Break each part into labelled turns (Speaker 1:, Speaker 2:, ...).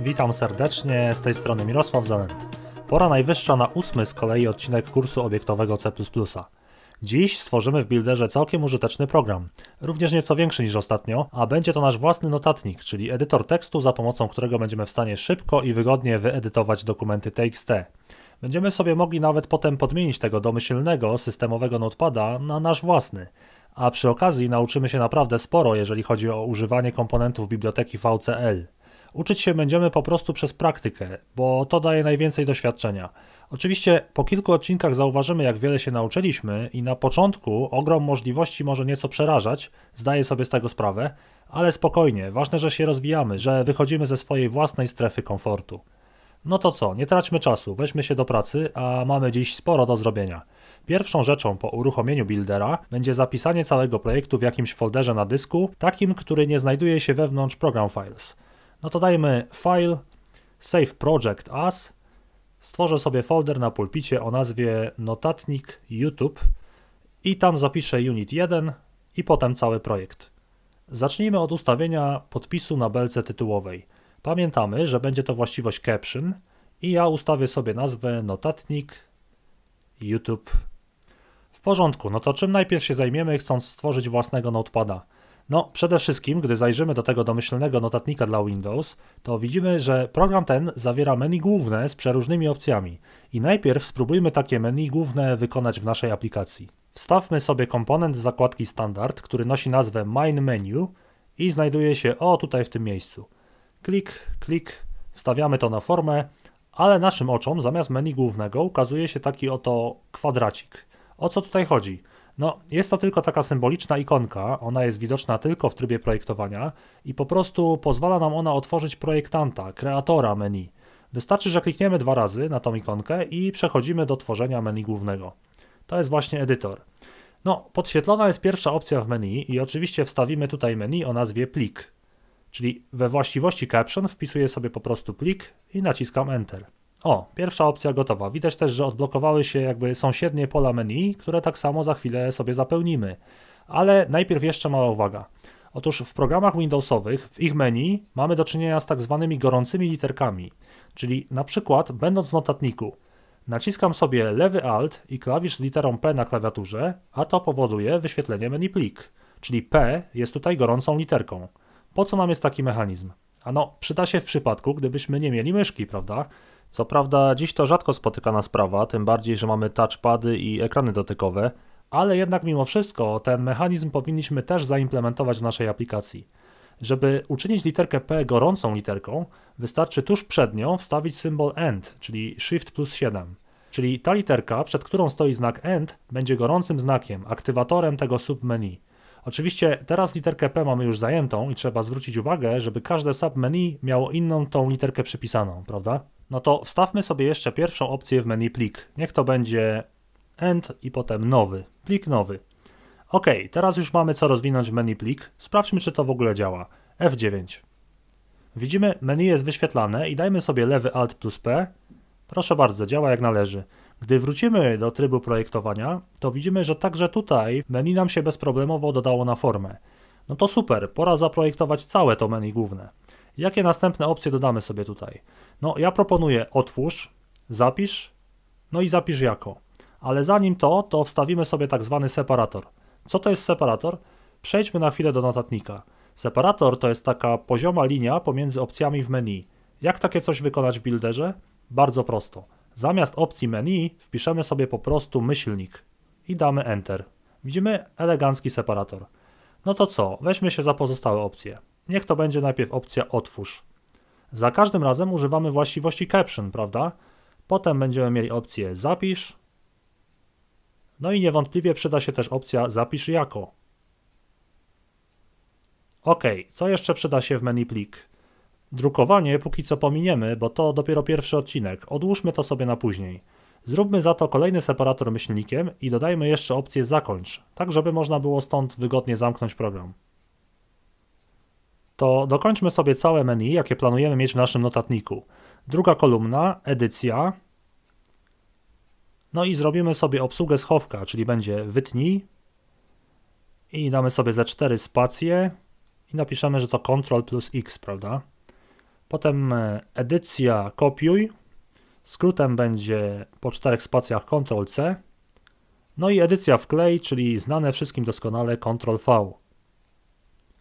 Speaker 1: Witam serdecznie, z tej strony Mirosław Zanęt. Pora najwyższa na ósmy z kolei odcinek kursu obiektowego C++. Dziś stworzymy w Builderze całkiem użyteczny program, również nieco większy niż ostatnio, a będzie to nasz własny notatnik, czyli edytor tekstu, za pomocą którego będziemy w stanie szybko i wygodnie wyedytować dokumenty TXT. Będziemy sobie mogli nawet potem podmienić tego domyślnego, systemowego notepada na nasz własny. A przy okazji nauczymy się naprawdę sporo, jeżeli chodzi o używanie komponentów biblioteki VCL. Uczyć się będziemy po prostu przez praktykę, bo to daje najwięcej doświadczenia. Oczywiście po kilku odcinkach zauważymy, jak wiele się nauczyliśmy, i na początku ogrom możliwości może nieco przerażać, zdaję sobie z tego sprawę, ale spokojnie, ważne, że się rozwijamy, że wychodzimy ze swojej własnej strefy komfortu. No to co, nie traćmy czasu, weźmy się do pracy, a mamy dziś sporo do zrobienia. Pierwszą rzeczą po uruchomieniu buildera będzie zapisanie całego projektu w jakimś folderze na dysku, takim, który nie znajduje się wewnątrz program files. No to dajmy file, save project as, stworzę sobie folder na pulpicie o nazwie notatnik YouTube i tam zapiszę unit 1 i potem cały projekt. Zacznijmy od ustawienia podpisu na belce tytułowej. Pamiętamy, że będzie to właściwość caption i ja ustawię sobie nazwę notatnik YouTube. W porządku, no to czym najpierw się zajmiemy, chcąc stworzyć własnego notepada? No, przede wszystkim, gdy zajrzymy do tego domyślnego notatnika dla Windows, to widzimy, że program ten zawiera menu główne z przeróżnymi opcjami. I najpierw spróbujmy takie menu główne wykonać w naszej aplikacji. Wstawmy sobie komponent z zakładki standard, który nosi nazwę main menu i znajduje się o tutaj w tym miejscu. Klik, klik, wstawiamy to na formę, ale naszym oczom zamiast menu głównego ukazuje się taki oto kwadracik. O co tutaj chodzi? No, jest to tylko taka symboliczna ikonka, ona jest widoczna tylko w trybie projektowania i po prostu pozwala nam ona otworzyć projektanta, kreatora menu. Wystarczy, że klikniemy dwa razy na tą ikonkę i przechodzimy do tworzenia menu głównego. To jest właśnie edytor. No, podświetlona jest pierwsza opcja w menu i oczywiście wstawimy tutaj menu o nazwie plik. Czyli we właściwości caption wpisuję sobie po prostu plik i naciskam Enter. O, pierwsza opcja gotowa. Widać też, że odblokowały się jakby sąsiednie pola menu, które tak samo za chwilę sobie zapełnimy. Ale najpierw jeszcze mała uwaga. Otóż w programach Windowsowych, w ich menu, mamy do czynienia z tak zwanymi gorącymi literkami. Czyli na przykład, będąc w notatniku, naciskam sobie lewy Alt i klawisz z literą P na klawiaturze, a to powoduje wyświetlenie menu plik. Czyli P jest tutaj gorącą literką. Po co nam jest taki mechanizm? Ano, przyda się w przypadku, gdybyśmy nie mieli myszki, prawda? Co prawda, dziś to rzadko spotykana sprawa, tym bardziej, że mamy touchpady i ekrany dotykowe, ale jednak mimo wszystko ten mechanizm powinniśmy też zaimplementować w naszej aplikacji. Żeby uczynić literkę P gorącą literką, wystarczy tuż przed nią wstawić symbol AND, czyli Shift plus 7. Czyli ta literka, przed którą stoi znak AND, będzie gorącym znakiem, aktywatorem tego submenu. Oczywiście teraz literkę P mamy już zajętą i trzeba zwrócić uwagę, żeby każde submenu miało inną tą literkę przypisaną, prawda? No to wstawmy sobie jeszcze pierwszą opcję w menu plik. Niech to będzie end i potem nowy, plik nowy. Ok, teraz już mamy co rozwinąć w menu plik. Sprawdźmy, czy to w ogóle działa. F9. Widzimy, menu jest wyświetlane i dajmy sobie lewy Alt plus P. Proszę bardzo, działa jak należy. Gdy wrócimy do trybu projektowania, to widzimy, że także tutaj menu nam się bezproblemowo dodało na formę. No to super, pora zaprojektować całe to menu główne. Jakie następne opcje dodamy sobie tutaj? No ja proponuję otwórz, zapisz, no i zapisz jako. Ale zanim to, to wstawimy sobie tak zwany separator. Co to jest separator? Przejdźmy na chwilę do notatnika. Separator to jest taka pozioma linia pomiędzy opcjami w menu. Jak takie coś wykonać w builderze? Bardzo prosto. Zamiast opcji menu wpiszemy sobie po prostu myślnik i damy Enter. Widzimy elegancki separator. No to co, weźmy się za pozostałe opcje. Niech to będzie najpierw opcja otwórz. Za każdym razem używamy właściwości caption, prawda? Potem będziemy mieli opcję zapisz. No i niewątpliwie przyda się też opcja zapisz jako. Ok, co jeszcze przyda się w menu plik? Drukowanie póki co pominiemy, bo to dopiero pierwszy odcinek, odłóżmy to sobie na później. Zróbmy za to kolejny separator myślnikiem i dodajmy jeszcze opcję zakończ, tak żeby można było stąd wygodnie zamknąć program. To dokończmy sobie całe menu, jakie planujemy mieć w naszym notatniku. Druga kolumna, edycja. No i zrobimy sobie obsługę schowka, czyli będzie wytnij i damy sobie ze 4 spacje i napiszemy, że to Ctrl plus X, prawda? Potem e, edycja kopiuj, skrótem będzie po czterech spacjach Ctrl-C. No i edycja wklej, czyli znane wszystkim doskonale Ctrl-V.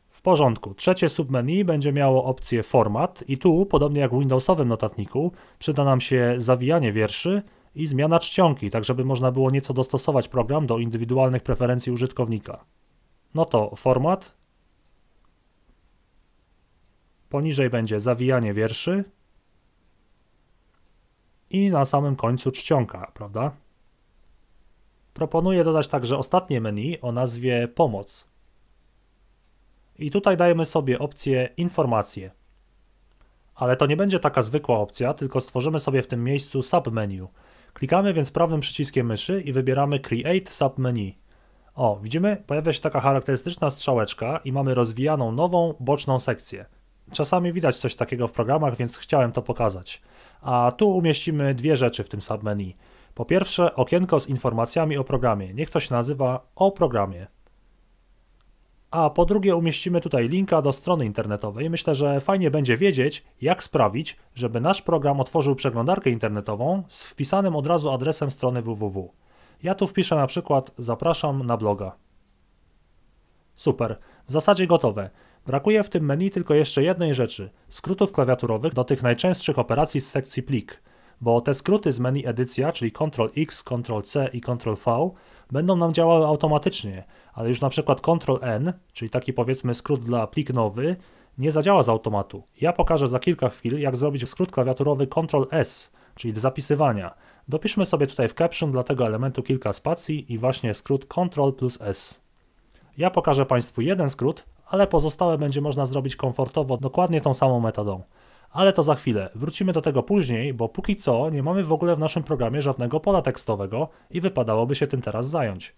Speaker 1: W porządku. Trzecie submenu będzie miało opcję format i tu, podobnie jak w Windowsowym notatniku, przyda nam się zawijanie wierszy i zmiana czcionki, tak żeby można było nieco dostosować program do indywidualnych preferencji użytkownika. No to format, Poniżej będzie zawijanie wierszy i na samym końcu czcionka, prawda? Proponuję dodać także ostatnie menu o nazwie Pomoc. I tutaj dajemy sobie opcję Informacje. Ale to nie będzie taka zwykła opcja, tylko stworzymy sobie w tym miejscu submenu. Klikamy więc prawym przyciskiem myszy i wybieramy Create Submenu. O, widzimy? Pojawia się taka charakterystyczna strzałeczka i mamy rozwijaną nową, boczną sekcję. Czasami widać coś takiego w programach, więc chciałem to pokazać. A tu umieścimy dwie rzeczy w tym submenu. Po pierwsze okienko z informacjami o programie. Niech to się nazywa o programie. A po drugie umieścimy tutaj linka do strony internetowej. Myślę, że fajnie będzie wiedzieć, jak sprawić, żeby nasz program otworzył przeglądarkę internetową z wpisanym od razu adresem strony www. Ja tu wpiszę na przykład zapraszam na bloga. Super, w zasadzie gotowe. Brakuje w tym menu tylko jeszcze jednej rzeczy skrótów klawiaturowych do tych najczęstszych operacji z sekcji plik, bo te skróty z menu edycja, czyli Ctrl-X, Ctrl-C i Ctrl-V, będą nam działały automatycznie, ale już na przykład Ctrl-N, czyli taki powiedzmy skrót dla plik nowy, nie zadziała z automatu. Ja pokażę za kilka chwil, jak zrobić skrót klawiaturowy Ctrl-S, czyli do zapisywania. Dopiszmy sobie tutaj w caption dla tego elementu kilka spacji i właśnie skrót Ctrl plus S. Ja pokażę Państwu jeden skrót, ale pozostałe będzie można zrobić komfortowo dokładnie tą samą metodą. Ale to za chwilę, wrócimy do tego później, bo póki co nie mamy w ogóle w naszym programie żadnego pola tekstowego i wypadałoby się tym teraz zająć.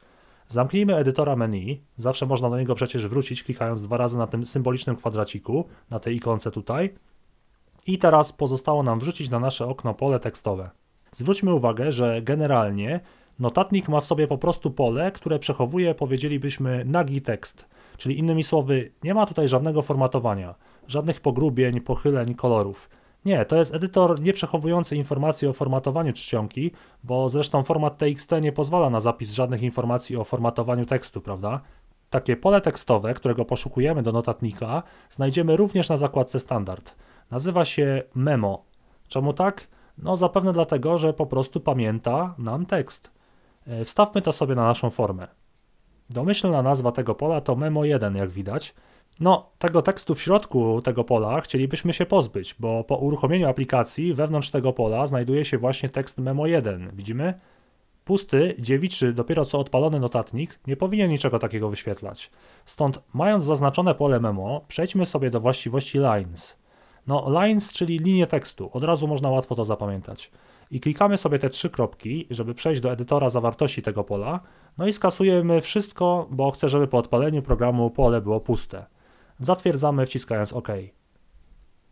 Speaker 1: Zamknijmy edytora menu, zawsze można do niego przecież wrócić klikając dwa razy na tym symbolicznym kwadraciku, na tej ikonce tutaj. I teraz pozostało nam wrzucić na nasze okno pole tekstowe. Zwróćmy uwagę, że generalnie notatnik ma w sobie po prostu pole, które przechowuje powiedzielibyśmy nagi tekst. Czyli innymi słowy, nie ma tutaj żadnego formatowania, żadnych pogrubień, pochyleń, kolorów. Nie, to jest edytor nie przechowujący informacji o formatowaniu czcionki, bo zresztą format TXT nie pozwala na zapis żadnych informacji o formatowaniu tekstu, prawda? Takie pole tekstowe, którego poszukujemy do notatnika, znajdziemy również na zakładce standard. Nazywa się memo. Czemu tak? No zapewne dlatego, że po prostu pamięta nam tekst. E, wstawmy to sobie na naszą formę. Domyślna nazwa tego pola to memo1, jak widać. No, tego tekstu w środku tego pola chcielibyśmy się pozbyć, bo po uruchomieniu aplikacji wewnątrz tego pola znajduje się właśnie tekst memo1. Widzimy? Pusty, dziewiczy, dopiero co odpalony notatnik nie powinien niczego takiego wyświetlać. Stąd, mając zaznaczone pole memo, przejdźmy sobie do właściwości lines. No, lines, czyli linie tekstu, od razu można łatwo to zapamiętać i klikamy sobie te trzy kropki, żeby przejść do edytora zawartości tego pola, no i skasujemy wszystko, bo chcę, żeby po odpaleniu programu pole było puste. Zatwierdzamy wciskając OK.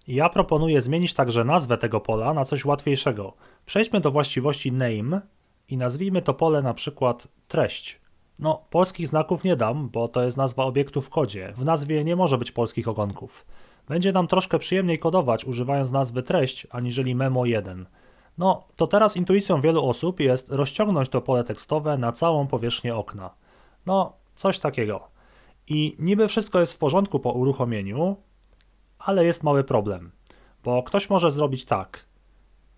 Speaker 1: Ja proponuję zmienić także nazwę tego pola na coś łatwiejszego. Przejdźmy do właściwości name i nazwijmy to pole na przykład treść. No, polskich znaków nie dam, bo to jest nazwa obiektu w kodzie. W nazwie nie może być polskich ogonków. Będzie nam troszkę przyjemniej kodować używając nazwy treść aniżeli memo 1. No, to teraz intuicją wielu osób jest rozciągnąć to pole tekstowe na całą powierzchnię okna. No, coś takiego. I niby wszystko jest w porządku po uruchomieniu, ale jest mały problem, bo ktoś może zrobić tak.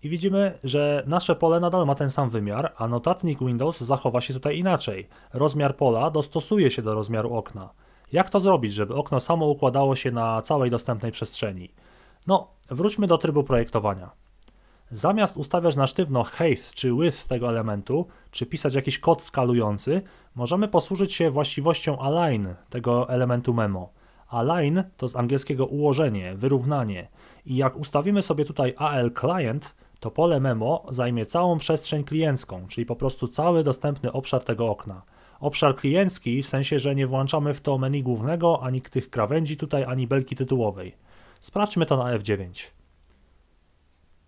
Speaker 1: I widzimy, że nasze pole nadal ma ten sam wymiar, a notatnik Windows zachowa się tutaj inaczej. Rozmiar pola dostosuje się do rozmiaru okna. Jak to zrobić, żeby okno samo układało się na całej dostępnej przestrzeni? No, wróćmy do trybu projektowania. Zamiast ustawiać na sztywno height czy width tego elementu, czy pisać jakiś kod skalujący, możemy posłużyć się właściwością align tego elementu memo. Align to z angielskiego ułożenie, wyrównanie. I jak ustawimy sobie tutaj AL client, to pole memo zajmie całą przestrzeń kliencką, czyli po prostu cały dostępny obszar tego okna. Obszar kliencki w sensie, że nie włączamy w to menu głównego, ani tych krawędzi tutaj, ani belki tytułowej. Sprawdźmy to na F9.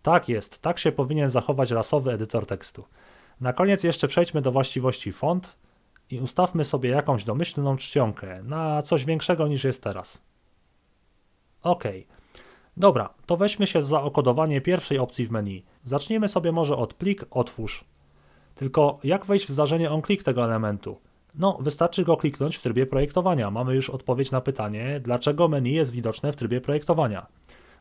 Speaker 1: Tak jest, tak się powinien zachować lasowy edytor tekstu. Na koniec jeszcze przejdźmy do właściwości font i ustawmy sobie jakąś domyślną czcionkę na coś większego niż jest teraz. OK. Dobra, to weźmy się za okodowanie pierwszej opcji w menu. Zacznijmy sobie może od plik otwórz. Tylko jak wejść w zdarzenie onklik tego elementu? No, wystarczy go kliknąć w trybie projektowania. Mamy już odpowiedź na pytanie, dlaczego menu jest widoczne w trybie projektowania.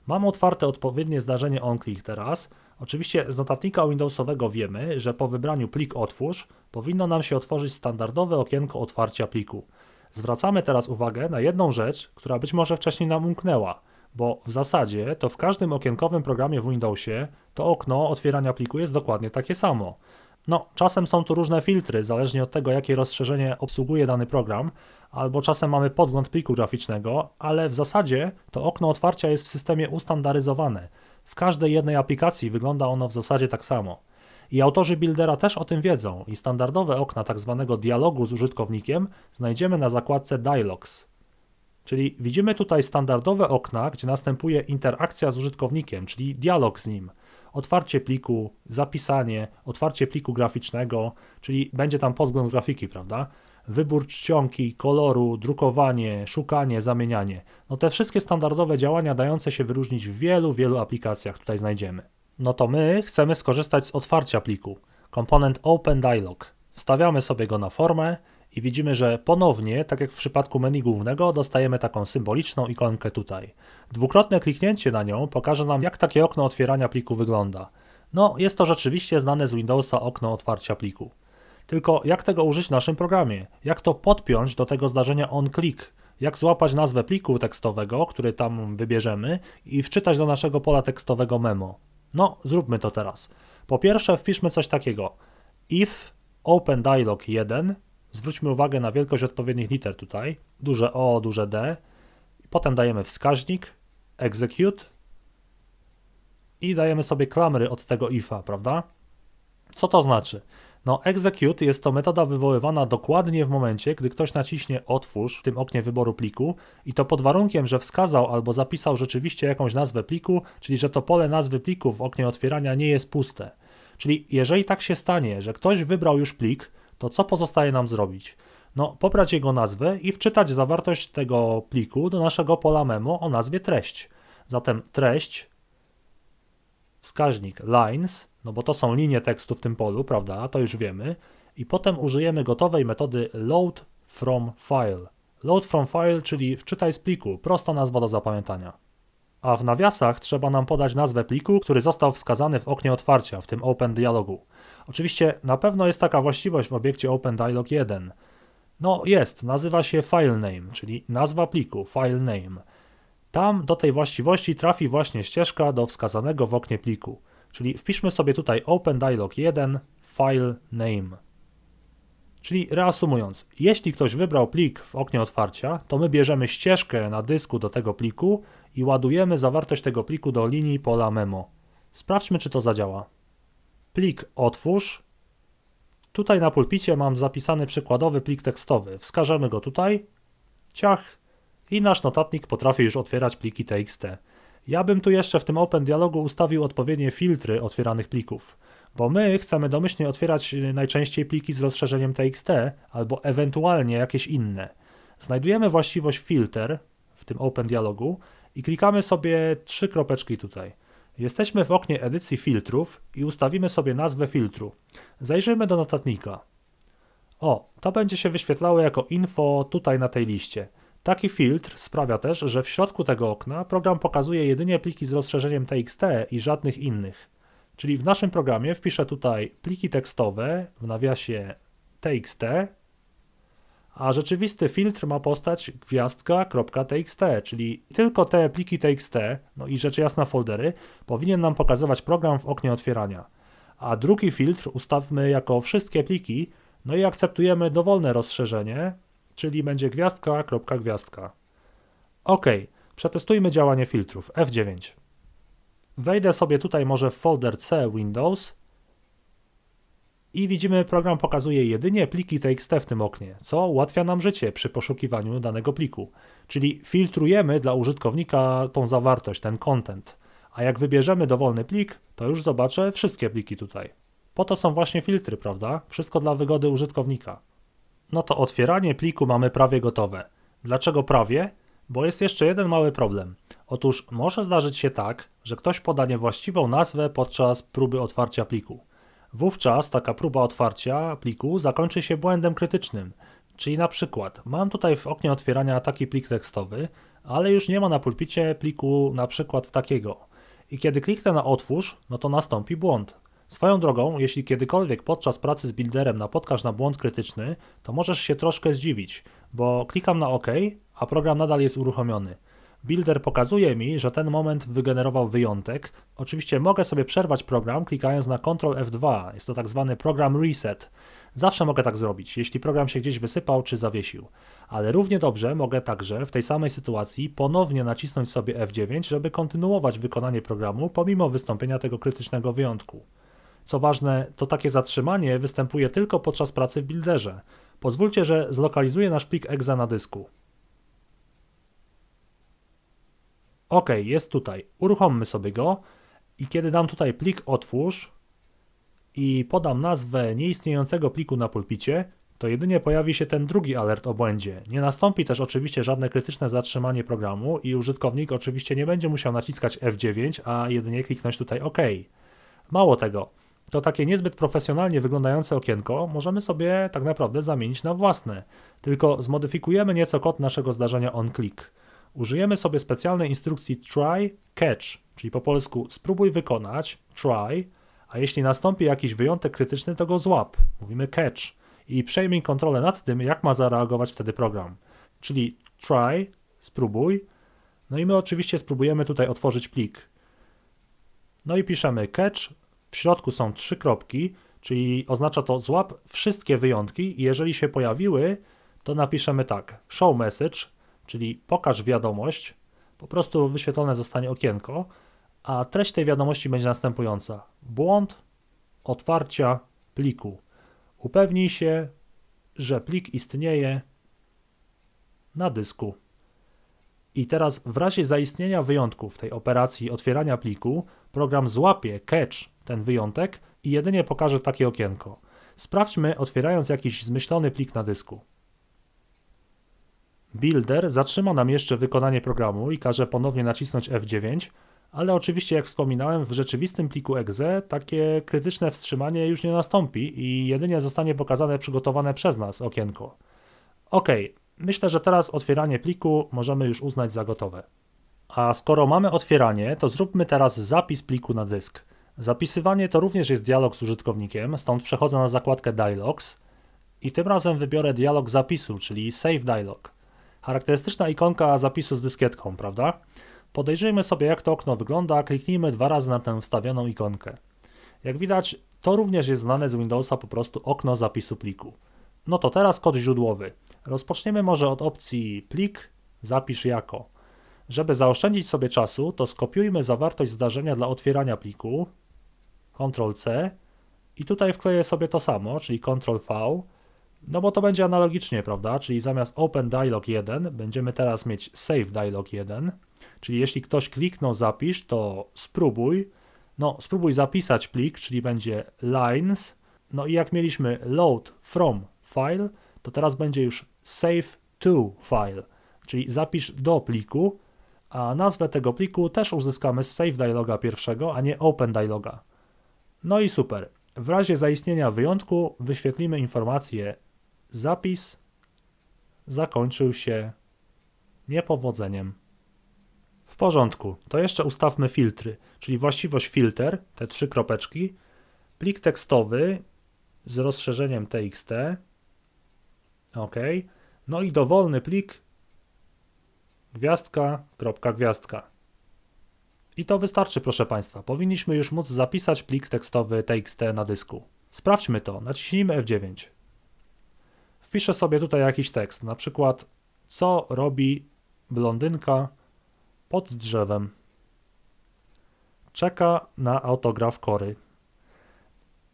Speaker 1: Mam otwarte odpowiednie zdarzenie OnClick teraz. Oczywiście z notatnika Windowsowego wiemy, że po wybraniu plik otwórz powinno nam się otworzyć standardowe okienko otwarcia pliku. Zwracamy teraz uwagę na jedną rzecz, która być może wcześniej nam umknęła, bo w zasadzie to w każdym okienkowym programie w Windowsie to okno otwierania pliku jest dokładnie takie samo. No, czasem są tu różne filtry, zależnie od tego, jakie rozszerzenie obsługuje dany program, albo czasem mamy podgląd pliku graficznego, ale w zasadzie to okno otwarcia jest w systemie ustandaryzowane. W każdej jednej aplikacji wygląda ono w zasadzie tak samo. I autorzy buildera też o tym wiedzą i standardowe okna tzw. Tak dialogu z użytkownikiem znajdziemy na zakładce Dialogs. Czyli widzimy tutaj standardowe okna, gdzie następuje interakcja z użytkownikiem, czyli dialog z nim – otwarcie pliku, zapisanie, otwarcie pliku graficznego, czyli będzie tam podgląd grafiki, prawda? Wybór czcionki, koloru, drukowanie, szukanie, zamienianie. No te wszystkie standardowe działania dające się wyróżnić w wielu, wielu aplikacjach tutaj znajdziemy. No to my chcemy skorzystać z otwarcia pliku. Komponent Open Dialog. Wstawiamy sobie go na formę, i widzimy, że ponownie, tak jak w przypadku menu głównego, dostajemy taką symboliczną ikonkę tutaj. Dwukrotne kliknięcie na nią pokaże nam, jak takie okno otwierania pliku wygląda. No, jest to rzeczywiście znane z Windowsa okno otwarcia pliku. Tylko jak tego użyć w naszym programie? Jak to podpiąć do tego zdarzenia onclick? Jak złapać nazwę pliku tekstowego, który tam wybierzemy i wczytać do naszego pola tekstowego memo? No, zróbmy to teraz. Po pierwsze wpiszmy coś takiego. if open dialog 1 Zwróćmy uwagę na wielkość odpowiednich liter tutaj, duże O, duże D. Potem dajemy wskaźnik, execute i dajemy sobie klamry od tego ifa, prawda? Co to znaczy? No, execute jest to metoda wywoływana dokładnie w momencie, gdy ktoś naciśnie otwórz w tym oknie wyboru pliku i to pod warunkiem, że wskazał albo zapisał rzeczywiście jakąś nazwę pliku, czyli że to pole nazwy pliku w oknie otwierania nie jest puste. Czyli jeżeli tak się stanie, że ktoś wybrał już plik, to co pozostaje nam zrobić? No, pobrać jego nazwę i wczytać zawartość tego pliku do naszego pola memo o nazwie treść. Zatem treść, wskaźnik lines, no bo to są linie tekstu w tym polu, prawda, to już wiemy, i potem użyjemy gotowej metody load from file. Load from file, czyli wczytaj z pliku, prosta nazwa do zapamiętania. A w nawiasach trzeba nam podać nazwę pliku, który został wskazany w oknie otwarcia, w tym Open Dialogu. Oczywiście na pewno jest taka właściwość w obiekcie OpenDialog1. No jest, nazywa się filename, czyli nazwa pliku, filename. Tam do tej właściwości trafi właśnie ścieżka do wskazanego w oknie pliku. Czyli wpiszmy sobie tutaj OpenDialog1 filename. Czyli reasumując, jeśli ktoś wybrał plik w oknie otwarcia, to my bierzemy ścieżkę na dysku do tego pliku i ładujemy zawartość tego pliku do linii pola memo. Sprawdźmy, czy to zadziała. Plik otwórz. Tutaj na pulpicie mam zapisany przykładowy plik tekstowy. Wskażemy go tutaj. Ciach. I nasz notatnik potrafi już otwierać pliki txt. Ja bym tu jeszcze w tym Open Dialogu ustawił odpowiednie filtry otwieranych plików, bo my chcemy domyślnie otwierać y, najczęściej pliki z rozszerzeniem txt albo ewentualnie jakieś inne. Znajdujemy właściwość filter w tym Open Dialogu i klikamy sobie trzy kropeczki tutaj. Jesteśmy w oknie edycji filtrów i ustawimy sobie nazwę filtru. Zajrzyjmy do notatnika. O, to będzie się wyświetlało jako info tutaj na tej liście. Taki filtr sprawia też, że w środku tego okna program pokazuje jedynie pliki z rozszerzeniem TXT i żadnych innych. Czyli w naszym programie wpiszę tutaj pliki tekstowe w nawiasie TXT a rzeczywisty filtr ma postać gwiazdka.txt, czyli tylko te pliki txt, no i rzecz jasna foldery, powinien nam pokazywać program w oknie otwierania. A drugi filtr ustawmy jako wszystkie pliki, no i akceptujemy dowolne rozszerzenie, czyli będzie gwiazdka, gwiazdka. OK, przetestujmy działanie filtrów F9. Wejdę sobie tutaj może w folder C Windows, i widzimy program pokazuje jedynie pliki txt w tym oknie, co ułatwia nam życie przy poszukiwaniu danego pliku. Czyli filtrujemy dla użytkownika tą zawartość, ten content. A jak wybierzemy dowolny plik, to już zobaczę wszystkie pliki tutaj. Po to są właśnie filtry, prawda? Wszystko dla wygody użytkownika. No to otwieranie pliku mamy prawie gotowe. Dlaczego prawie? Bo jest jeszcze jeden mały problem. Otóż może zdarzyć się tak, że ktoś poda niewłaściwą nazwę podczas próby otwarcia pliku. Wówczas taka próba otwarcia pliku zakończy się błędem krytycznym, czyli na przykład mam tutaj w oknie otwierania taki plik tekstowy, ale już nie ma na pulpicie pliku na przykład takiego. I kiedy kliknę na otwórz, no to nastąpi błąd. Swoją drogą, jeśli kiedykolwiek podczas pracy z builderem napotkasz na błąd krytyczny, to możesz się troszkę zdziwić, bo klikam na OK, a program nadal jest uruchomiony. Builder pokazuje mi, że ten moment wygenerował wyjątek. Oczywiście mogę sobie przerwać program klikając na Ctrl F2, jest to tak zwany program reset. Zawsze mogę tak zrobić, jeśli program się gdzieś wysypał czy zawiesił. Ale równie dobrze mogę także w tej samej sytuacji ponownie nacisnąć sobie F9, żeby kontynuować wykonanie programu pomimo wystąpienia tego krytycznego wyjątku. Co ważne, to takie zatrzymanie występuje tylko podczas pracy w builderze. Pozwólcie, że zlokalizuję nasz plik exa na dysku. OK, jest tutaj. Uruchommy sobie go i kiedy dam tutaj plik otwórz i podam nazwę nieistniejącego pliku na pulpicie, to jedynie pojawi się ten drugi alert o błędzie. Nie nastąpi też oczywiście żadne krytyczne zatrzymanie programu i użytkownik oczywiście nie będzie musiał naciskać F9, a jedynie kliknąć tutaj OK. Mało tego, to takie niezbyt profesjonalnie wyglądające okienko możemy sobie tak naprawdę zamienić na własne, tylko zmodyfikujemy nieco kod naszego zdarzenia on-click użyjemy sobie specjalnej instrukcji try catch, czyli po polsku spróbuj wykonać, try, a jeśli nastąpi jakiś wyjątek krytyczny, to go złap, mówimy catch i przejmij kontrolę nad tym, jak ma zareagować wtedy program. Czyli try, spróbuj, no i my oczywiście spróbujemy tutaj otworzyć plik. No i piszemy catch, w środku są trzy kropki, czyli oznacza to złap wszystkie wyjątki i jeżeli się pojawiły, to napiszemy tak, show message, czyli pokaż wiadomość, po prostu wyświetlone zostanie okienko, a treść tej wiadomości będzie następująca. Błąd otwarcia pliku. Upewnij się, że plik istnieje na dysku. I teraz w razie zaistnienia wyjątku w tej operacji otwierania pliku, program złapie catch ten wyjątek i jedynie pokaże takie okienko. Sprawdźmy otwierając jakiś zmyślony plik na dysku. Builder zatrzyma nam jeszcze wykonanie programu i każe ponownie nacisnąć F9, ale oczywiście jak wspominałem w rzeczywistym pliku exe takie krytyczne wstrzymanie już nie nastąpi i jedynie zostanie pokazane przygotowane przez nas okienko. Ok, myślę, że teraz otwieranie pliku możemy już uznać za gotowe. A skoro mamy otwieranie, to zróbmy teraz zapis pliku na dysk. Zapisywanie to również jest dialog z użytkownikiem, stąd przechodzę na zakładkę Dialogs i tym razem wybiorę dialog zapisu, czyli Save Dialog. Charakterystyczna ikonka zapisu z dyskietką, prawda? Podejrzyjmy sobie jak to okno wygląda, kliknijmy dwa razy na tę wstawioną ikonkę. Jak widać, to również jest znane z Windowsa po prostu okno zapisu pliku. No to teraz kod źródłowy. Rozpoczniemy może od opcji plik, zapisz jako. Żeby zaoszczędzić sobie czasu, to skopiujmy zawartość zdarzenia dla otwierania pliku, Ctrl C i tutaj wkleję sobie to samo, czyli Ctrl V, no bo to będzie analogicznie, prawda? Czyli zamiast Open Dialog 1 będziemy teraz mieć Save Dialog 1, czyli jeśli ktoś kliknął zapisz, to spróbuj, no spróbuj zapisać plik, czyli będzie lines, no i jak mieliśmy load from file, to teraz będzie już save to file, czyli zapisz do pliku, a nazwę tego pliku też uzyskamy z save dialoga pierwszego, a nie open dialoga. No i super. W razie zaistnienia wyjątku wyświetlimy informację Zapis zakończył się niepowodzeniem. W porządku, to jeszcze ustawmy filtry, czyli właściwość filter, te trzy kropeczki, plik tekstowy z rozszerzeniem txt, ok, no i dowolny plik gwiazdka, kropka, gwiazdka. I to wystarczy, proszę Państwa. Powinniśmy już móc zapisać plik tekstowy txt na dysku. Sprawdźmy to, naciśnijmy F9 wpiszę sobie tutaj jakiś tekst, na przykład co robi blondynka pod drzewem. Czeka na autograf Kory.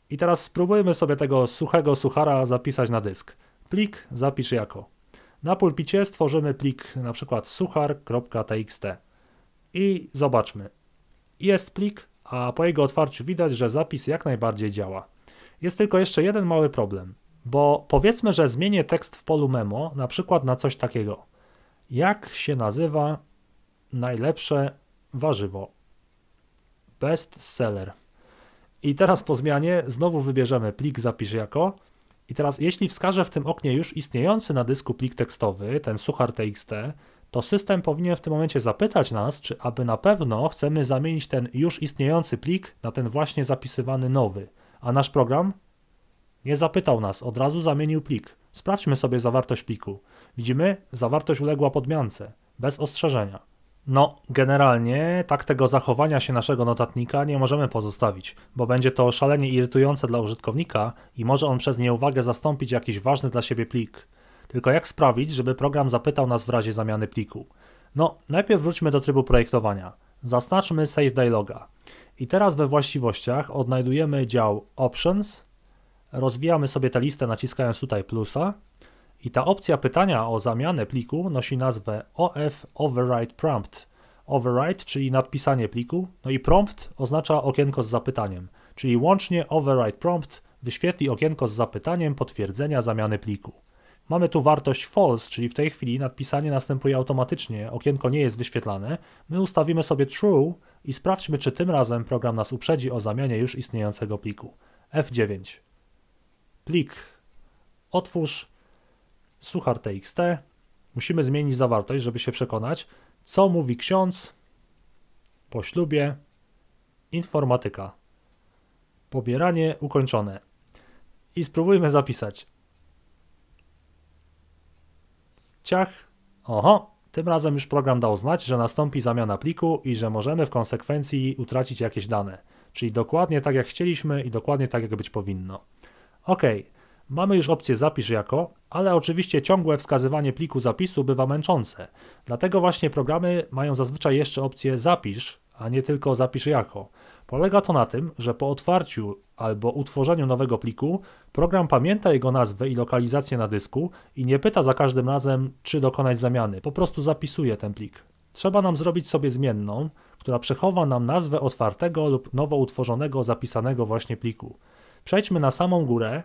Speaker 1: I teraz spróbujmy sobie tego suchego suchara zapisać na dysk. Plik zapisz jako. Na pulpicie stworzymy plik na przykład suchar.txt i zobaczmy. Jest plik, a po jego otwarciu widać, że zapis jak najbardziej działa. Jest tylko jeszcze jeden mały problem. Bo powiedzmy, że zmienię tekst w polu memo, na przykład na coś takiego. Jak się nazywa najlepsze warzywo? Best seller. I teraz po zmianie znowu wybierzemy plik zapisz jako. I teraz jeśli wskażę w tym oknie już istniejący na dysku plik tekstowy, ten suchar txt, to system powinien w tym momencie zapytać nas, czy aby na pewno chcemy zamienić ten już istniejący plik na ten właśnie zapisywany nowy. A nasz program nie zapytał nas, od razu zamienił plik. Sprawdźmy sobie zawartość pliku. Widzimy, zawartość uległa podmiance, bez ostrzeżenia. No, generalnie tak tego zachowania się naszego notatnika nie możemy pozostawić, bo będzie to szalenie irytujące dla użytkownika i może on przez nieuwagę zastąpić jakiś ważny dla siebie plik. Tylko jak sprawić, żeby program zapytał nas w razie zamiany pliku? No, najpierw wróćmy do trybu projektowania. Zaznaczmy Save Dialoga. I teraz we właściwościach odnajdujemy dział Options, Rozwijamy sobie tę listę naciskając tutaj plusa i ta opcja pytania o zamianę pliku nosi nazwę OF Override Prompt. Override, czyli nadpisanie pliku, no i prompt oznacza okienko z zapytaniem, czyli łącznie Override Prompt wyświetli okienko z zapytaniem potwierdzenia zamiany pliku. Mamy tu wartość false, czyli w tej chwili nadpisanie następuje automatycznie, okienko nie jest wyświetlane. My ustawimy sobie true i sprawdźmy, czy tym razem program nas uprzedzi o zamianie już istniejącego pliku. F9 plik otwórz, suchar txt. Musimy zmienić zawartość, żeby się przekonać, co mówi ksiądz po ślubie informatyka. Pobieranie ukończone. I spróbujmy zapisać. Ciach. Oho, tym razem już program dał znać, że nastąpi zamiana pliku i że możemy w konsekwencji utracić jakieś dane. Czyli dokładnie tak jak chcieliśmy i dokładnie tak jak być powinno. OK, mamy już opcję zapisz jako, ale oczywiście ciągłe wskazywanie pliku zapisu bywa męczące. Dlatego właśnie programy mają zazwyczaj jeszcze opcję zapisz, a nie tylko zapisz jako. Polega to na tym, że po otwarciu albo utworzeniu nowego pliku, program pamięta jego nazwę i lokalizację na dysku i nie pyta za każdym razem, czy dokonać zamiany, po prostu zapisuje ten plik. Trzeba nam zrobić sobie zmienną, która przechowa nam nazwę otwartego lub nowo utworzonego zapisanego właśnie pliku. Przejdźmy na samą górę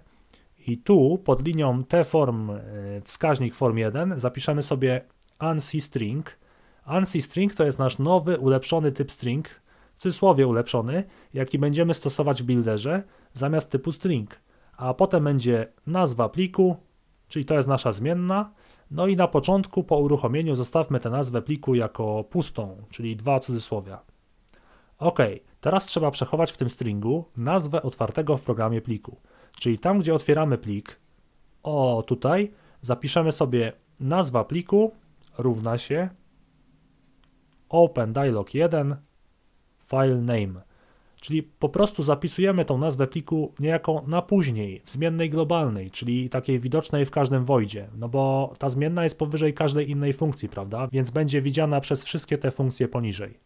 Speaker 1: i tu pod linią tform e, wskaźnik form 1 zapiszemy sobie ANSI string. ANSI string to jest nasz nowy ulepszony typ string, w cudzysłowie ulepszony, jaki będziemy stosować w builderze zamiast typu string. A potem będzie nazwa pliku, czyli to jest nasza zmienna. No i na początku po uruchomieniu zostawmy tę nazwę pliku jako pustą, czyli dwa cudzysłowia. OK, teraz trzeba przechować w tym stringu nazwę otwartego w programie pliku. Czyli tam, gdzie otwieramy plik, o tutaj, zapiszemy sobie nazwa pliku równa się open dialog 1 file name. Czyli po prostu zapisujemy tą nazwę pliku niejako na później, w zmiennej globalnej, czyli takiej widocznej w każdym voidzie, no bo ta zmienna jest powyżej każdej innej funkcji, prawda? Więc będzie widziana przez wszystkie te funkcje poniżej.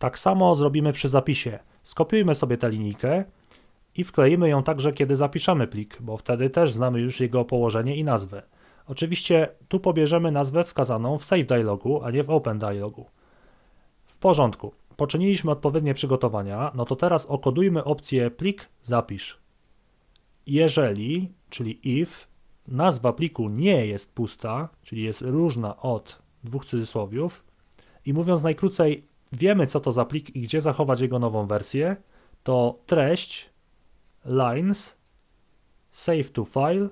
Speaker 1: Tak samo zrobimy przy zapisie. Skopiujmy sobie tę linijkę i wkleimy ją także, kiedy zapiszemy plik, bo wtedy też znamy już jego położenie i nazwę. Oczywiście tu pobierzemy nazwę wskazaną w save dialogu, a nie w open dialogu. W porządku. Poczyniliśmy odpowiednie przygotowania, no to teraz okodujmy opcję plik zapisz. Jeżeli, czyli if, nazwa pliku nie jest pusta, czyli jest różna od dwóch cudzysłowiów i mówiąc najkrócej wiemy, co to za plik i gdzie zachować jego nową wersję, to treść lines save to file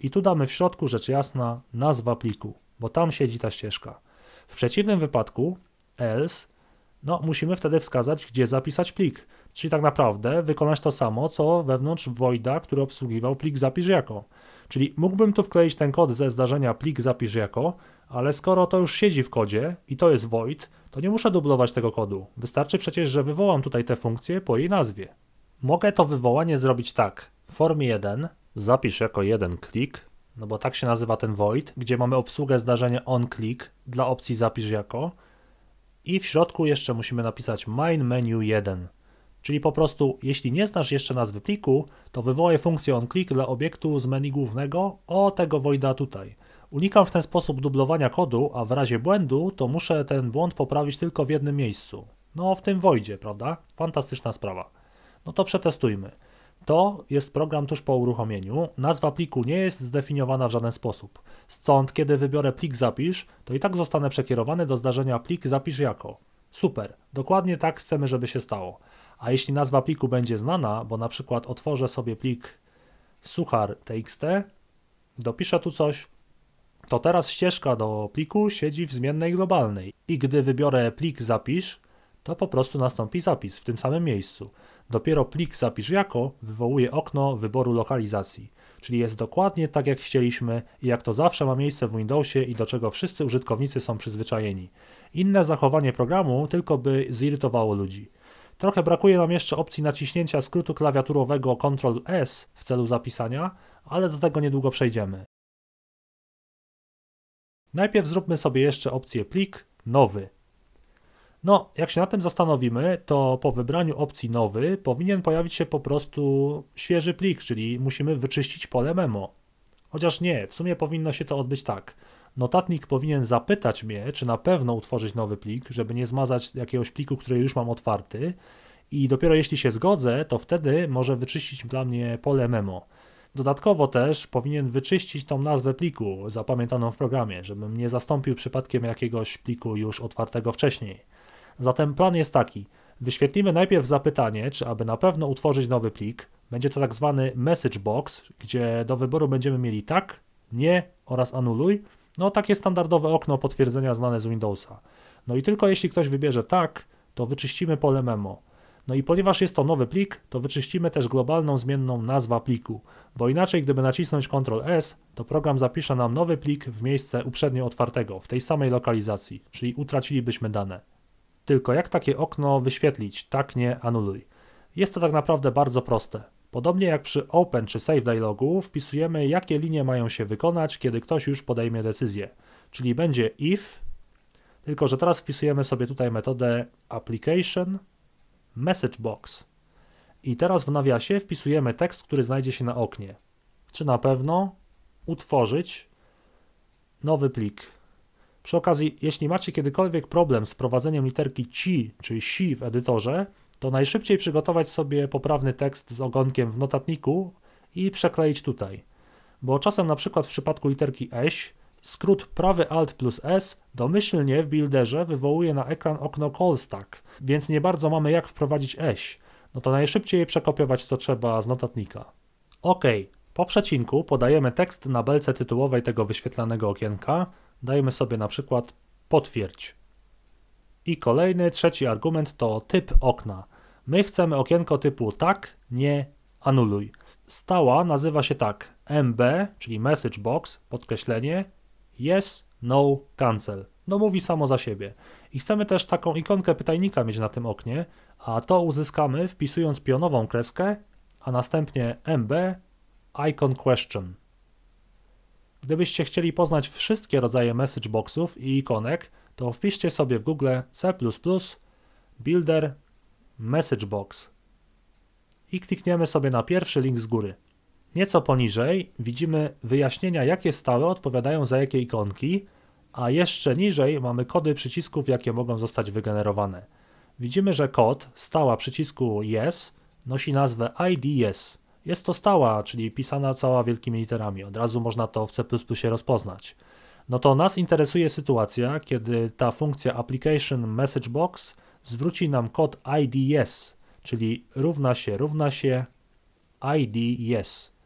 Speaker 1: i tu damy w środku rzecz jasna nazwa pliku, bo tam siedzi ta ścieżka. W przeciwnym wypadku else no musimy wtedy wskazać, gdzie zapisać plik, czyli tak naprawdę wykonać to samo, co wewnątrz voida, który obsługiwał plik zapisz jako. Czyli mógłbym tu wkleić ten kod ze zdarzenia plik zapisz jako, ale skoro to już siedzi w kodzie i to jest void, to nie muszę dublować tego kodu. Wystarczy przecież, że wywołam tutaj tę funkcję po jej nazwie. Mogę to wywołanie zrobić tak. Form 1 zapisz jako jeden klik, no bo tak się nazywa ten void, gdzie mamy obsługę zdarzenia onClick dla opcji zapisz jako i w środku jeszcze musimy napisać main menu 1. Czyli po prostu, jeśli nie znasz jeszcze nazwy pliku, to wywołaj funkcję onClick dla obiektu z menu głównego o tego voida tutaj. Unikam w ten sposób dublowania kodu, a w razie błędu to muszę ten błąd poprawić tylko w jednym miejscu. No w tym wojdzie, prawda? Fantastyczna sprawa. No to przetestujmy. To jest program tuż po uruchomieniu. Nazwa pliku nie jest zdefiniowana w żaden sposób. Stąd, kiedy wybiorę plik zapisz, to i tak zostanę przekierowany do zdarzenia plik zapisz jako. Super, dokładnie tak chcemy, żeby się stało. A jeśli nazwa pliku będzie znana, bo na przykład otworzę sobie plik suchar.txt, dopiszę tu coś, to teraz ścieżka do pliku siedzi w zmiennej globalnej i gdy wybiorę plik zapisz, to po prostu nastąpi zapis w tym samym miejscu. Dopiero plik zapisz jako wywołuje okno wyboru lokalizacji, czyli jest dokładnie tak jak chcieliśmy i jak to zawsze ma miejsce w Windowsie i do czego wszyscy użytkownicy są przyzwyczajeni. Inne zachowanie programu tylko by zirytowało ludzi. Trochę brakuje nam jeszcze opcji naciśnięcia skrótu klawiaturowego Ctrl S w celu zapisania, ale do tego niedługo przejdziemy. Najpierw zróbmy sobie jeszcze opcję plik nowy. No, jak się na tym zastanowimy, to po wybraniu opcji nowy powinien pojawić się po prostu świeży plik, czyli musimy wyczyścić pole memo. Chociaż nie, w sumie powinno się to odbyć tak. Notatnik powinien zapytać mnie, czy na pewno utworzyć nowy plik, żeby nie zmazać jakiegoś pliku, który już mam otwarty. I dopiero jeśli się zgodzę, to wtedy może wyczyścić dla mnie pole memo. Dodatkowo też powinien wyczyścić tą nazwę pliku zapamiętaną w programie, żebym nie zastąpił przypadkiem jakiegoś pliku już otwartego wcześniej. Zatem plan jest taki. Wyświetlimy najpierw zapytanie, czy aby na pewno utworzyć nowy plik. Będzie to tak zwany message box, gdzie do wyboru będziemy mieli tak, nie oraz anuluj. No takie standardowe okno potwierdzenia znane z Windowsa. No i tylko jeśli ktoś wybierze tak, to wyczyścimy pole memo. No i ponieważ jest to nowy plik, to wyczyścimy też globalną zmienną nazwa pliku, bo inaczej gdyby nacisnąć Ctrl S, to program zapisze nam nowy plik w miejsce uprzednio otwartego, w tej samej lokalizacji, czyli utracilibyśmy dane. Tylko jak takie okno wyświetlić, tak nie anuluj. Jest to tak naprawdę bardzo proste. Podobnie jak przy Open czy Save Dialogu wpisujemy jakie linie mają się wykonać, kiedy ktoś już podejmie decyzję. Czyli będzie if, tylko że teraz wpisujemy sobie tutaj metodę application message box. I teraz w nawiasie wpisujemy tekst, który znajdzie się na oknie. Czy na pewno utworzyć nowy plik. Przy okazji, jeśli macie kiedykolwiek problem z prowadzeniem literki ci, czyli si w edytorze, to najszybciej przygotować sobie poprawny tekst z ogonkiem w notatniku i przekleić tutaj. Bo czasem na przykład w przypadku literki eś Skrót prawy Alt plus S domyślnie w builderze wywołuje na ekran okno callstack, więc nie bardzo mamy jak wprowadzić eś. No to najszybciej przekopiować co trzeba z notatnika. OK, po przecinku podajemy tekst na belce tytułowej tego wyświetlanego okienka. Dajmy sobie na przykład potwierdź. I kolejny, trzeci argument to typ okna. My chcemy okienko typu tak, nie, anuluj. Stała nazywa się tak MB, czyli message box, podkreślenie, yes, no, cancel. No mówi samo za siebie. I chcemy też taką ikonkę pytajnika mieć na tym oknie, a to uzyskamy wpisując pionową kreskę, a następnie MB icon question. Gdybyście chcieli poznać wszystkie rodzaje message boxów i ikonek, to wpiszcie sobie w Google C++ builder message box i klikniemy sobie na pierwszy link z góry. Nieco poniżej widzimy wyjaśnienia, jakie stałe odpowiadają za jakie ikonki, a jeszcze niżej mamy kody przycisków, jakie mogą zostać wygenerowane. Widzimy, że kod stała przycisku Yes nosi nazwę ID Yes. Jest to stała, czyli pisana cała wielkimi literami. Od razu można to w C++ rozpoznać. No to nas interesuje sytuacja, kiedy ta funkcja application message box zwróci nam kod ID yes, czyli równa się równa się ID yes.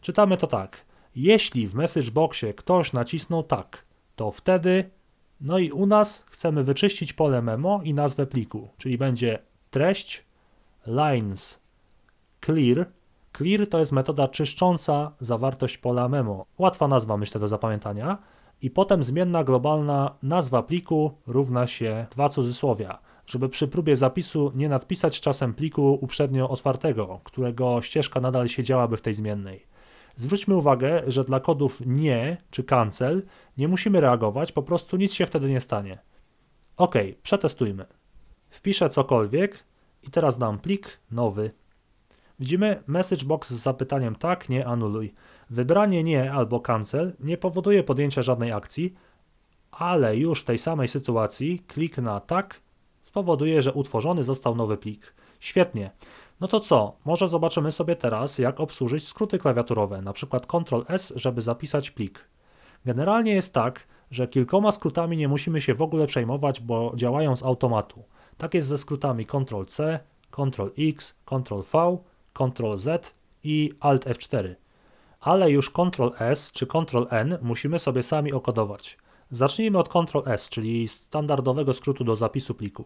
Speaker 1: Czytamy to tak. Jeśli w message boxie ktoś nacisnął tak, to wtedy, no i u nas chcemy wyczyścić pole memo i nazwę pliku, czyli będzie treść lines clear. Clear to jest metoda czyszcząca zawartość pola memo. Łatwa nazwa, myślę, do zapamiętania. I potem zmienna globalna nazwa pliku równa się dwa cudzysłowia żeby przy próbie zapisu nie nadpisać czasem pliku uprzednio otwartego, którego ścieżka nadal siedziałaby w tej zmiennej. Zwróćmy uwagę, że dla kodów nie czy cancel nie musimy reagować, po prostu nic się wtedy nie stanie. OK, przetestujmy. Wpiszę cokolwiek i teraz dam plik nowy. Widzimy message box z zapytaniem tak, nie, anuluj. Wybranie nie albo cancel nie powoduje podjęcia żadnej akcji, ale już w tej samej sytuacji klik na tak spowoduje, że utworzony został nowy plik. Świetnie. No to co, może zobaczymy sobie teraz, jak obsłużyć skróty klawiaturowe, np. Ctrl-S, żeby zapisać plik. Generalnie jest tak, że kilkoma skrótami nie musimy się w ogóle przejmować, bo działają z automatu. Tak jest ze skrótami Ctrl-C, Ctrl-X, Ctrl-V, Ctrl-Z i Alt-F4. Ale już Ctrl-S czy Ctrl-N musimy sobie sami okodować. Zacznijmy od Ctrl-S, czyli standardowego skrótu do zapisu pliku.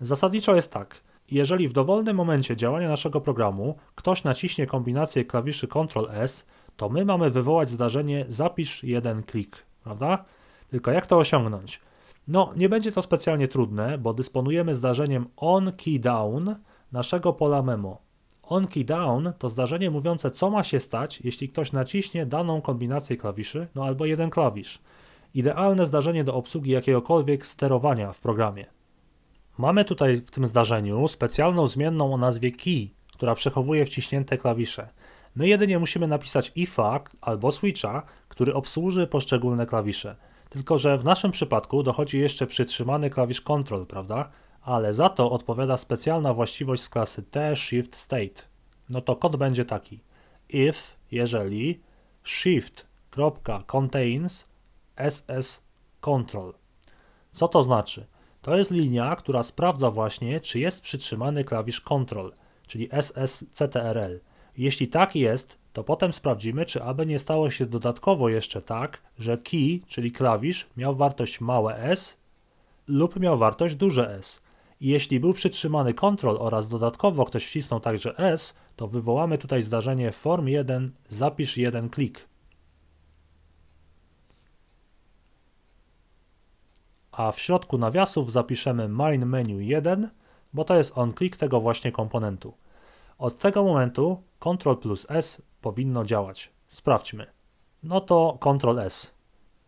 Speaker 1: Zasadniczo jest tak – jeżeli w dowolnym momencie działania naszego programu ktoś naciśnie kombinację klawiszy Ctrl+S, to my mamy wywołać zdarzenie zapisz jeden klik, prawda? Tylko jak to osiągnąć? No, nie będzie to specjalnie trudne, bo dysponujemy zdarzeniem onKeyDown naszego pola memo. OnKeyDown to zdarzenie mówiące, co ma się stać, jeśli ktoś naciśnie daną kombinację klawiszy, no albo jeden klawisz. Idealne zdarzenie do obsługi jakiegokolwiek sterowania w programie. Mamy tutaj w tym zdarzeniu specjalną zmienną o nazwie key, która przechowuje wciśnięte klawisze. My jedynie musimy napisać ifa albo switcha, który obsłuży poszczególne klawisze. Tylko, że w naszym przypadku dochodzi jeszcze przytrzymany klawisz control, prawda? Ale za to odpowiada specjalna właściwość z klasy T shift state. No to kod będzie taki. if, jeżeli, shift, contains, ss control. Co to znaczy? To jest linia, która sprawdza właśnie, czy jest przytrzymany klawisz Control, czyli SSCTRL. Jeśli tak jest, to potem sprawdzimy, czy aby nie stało się dodatkowo jeszcze tak, że key, czyli klawisz, miał wartość małe s lub miał wartość duże s. I jeśli był przytrzymany Ctrl oraz dodatkowo ktoś wcisnął także s, to wywołamy tutaj zdarzenie form1 zapisz jeden klik. a w środku nawiasów zapiszemy main menu 1, bo to jest on click tego właśnie komponentu. Od tego momentu Ctrl plus S powinno działać. Sprawdźmy. No to Ctrl S.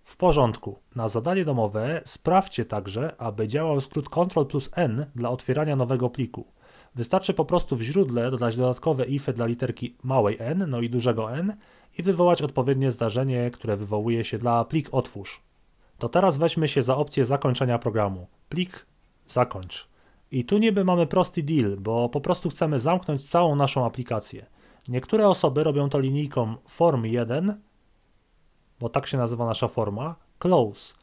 Speaker 1: W porządku. Na zadanie domowe sprawdźcie także, aby działał skrót Ctrl plus N dla otwierania nowego pliku. Wystarczy po prostu w źródle dodać dodatkowe ify dla literki małej n, no i dużego n i wywołać odpowiednie zdarzenie, które wywołuje się dla plik otwórz to teraz weźmy się za opcję zakończenia programu. Plik zakończ. I tu niby mamy prosty deal, bo po prostu chcemy zamknąć całą naszą aplikację. Niektóre osoby robią to linijką form1, bo tak się nazywa nasza forma, close.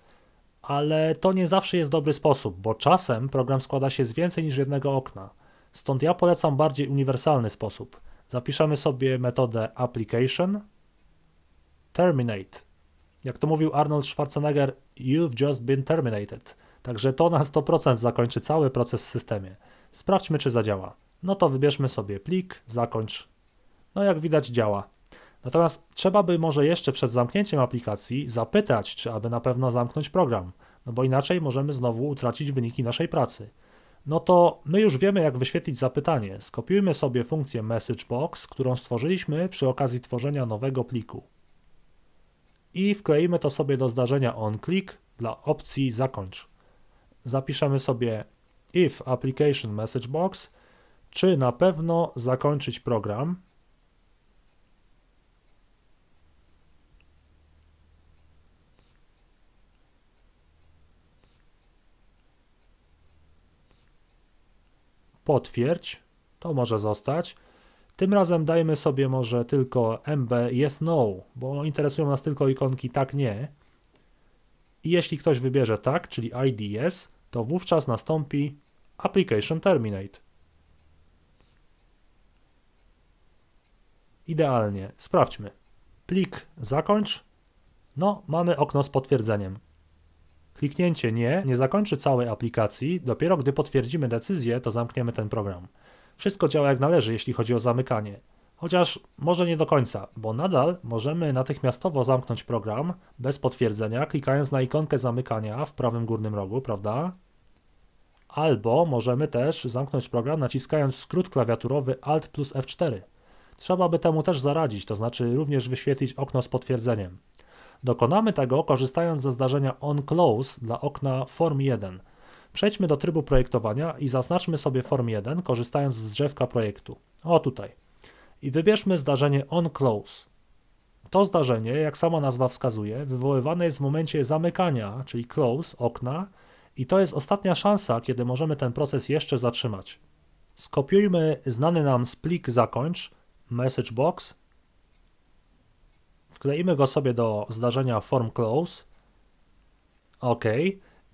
Speaker 1: Ale to nie zawsze jest dobry sposób, bo czasem program składa się z więcej niż jednego okna. Stąd ja polecam bardziej uniwersalny sposób. Zapiszemy sobie metodę application terminate jak to mówił Arnold Schwarzenegger, you've just been terminated. Także to na 100% zakończy cały proces w systemie. Sprawdźmy, czy zadziała. No to wybierzmy sobie plik, zakończ. No jak widać działa. Natomiast trzeba by może jeszcze przed zamknięciem aplikacji zapytać, czy aby na pewno zamknąć program, no bo inaczej możemy znowu utracić wyniki naszej pracy. No to my już wiemy, jak wyświetlić zapytanie. Skopiujmy sobie funkcję MessageBox, którą stworzyliśmy przy okazji tworzenia nowego pliku i wkleimy to sobie do zdarzenia onClick dla opcji zakończ. Zapiszemy sobie if application message box, czy na pewno zakończyć program. Potwierdź, to może zostać. Tym razem dajmy sobie może tylko MB yes no, bo interesują nas tylko ikonki tak nie. I jeśli ktoś wybierze tak, czyli ID yes, to wówczas nastąpi application terminate. Idealnie. Sprawdźmy. Plik zakończ. No, mamy okno z potwierdzeniem. Kliknięcie nie nie zakończy całej aplikacji, dopiero gdy potwierdzimy decyzję, to zamkniemy ten program. Wszystko działa jak należy, jeśli chodzi o zamykanie. Chociaż może nie do końca, bo nadal możemy natychmiastowo zamknąć program bez potwierdzenia, klikając na ikonkę zamykania w prawym górnym rogu, prawda? Albo możemy też zamknąć program naciskając skrót klawiaturowy Alt plus F4. Trzeba by temu też zaradzić, to znaczy również wyświetlić okno z potwierdzeniem. Dokonamy tego korzystając ze zdarzenia On Close dla okna Form 1. Przejdźmy do trybu projektowania i zaznaczmy sobie form 1, korzystając z drzewka projektu. O tutaj. I wybierzmy zdarzenie onClose. To zdarzenie, jak sama nazwa wskazuje, wywoływane jest w momencie zamykania, czyli close, okna i to jest ostatnia szansa, kiedy możemy ten proces jeszcze zatrzymać. Skopiujmy znany nam z plik zakończ, message box, wkleimy go sobie do zdarzenia form close, OK.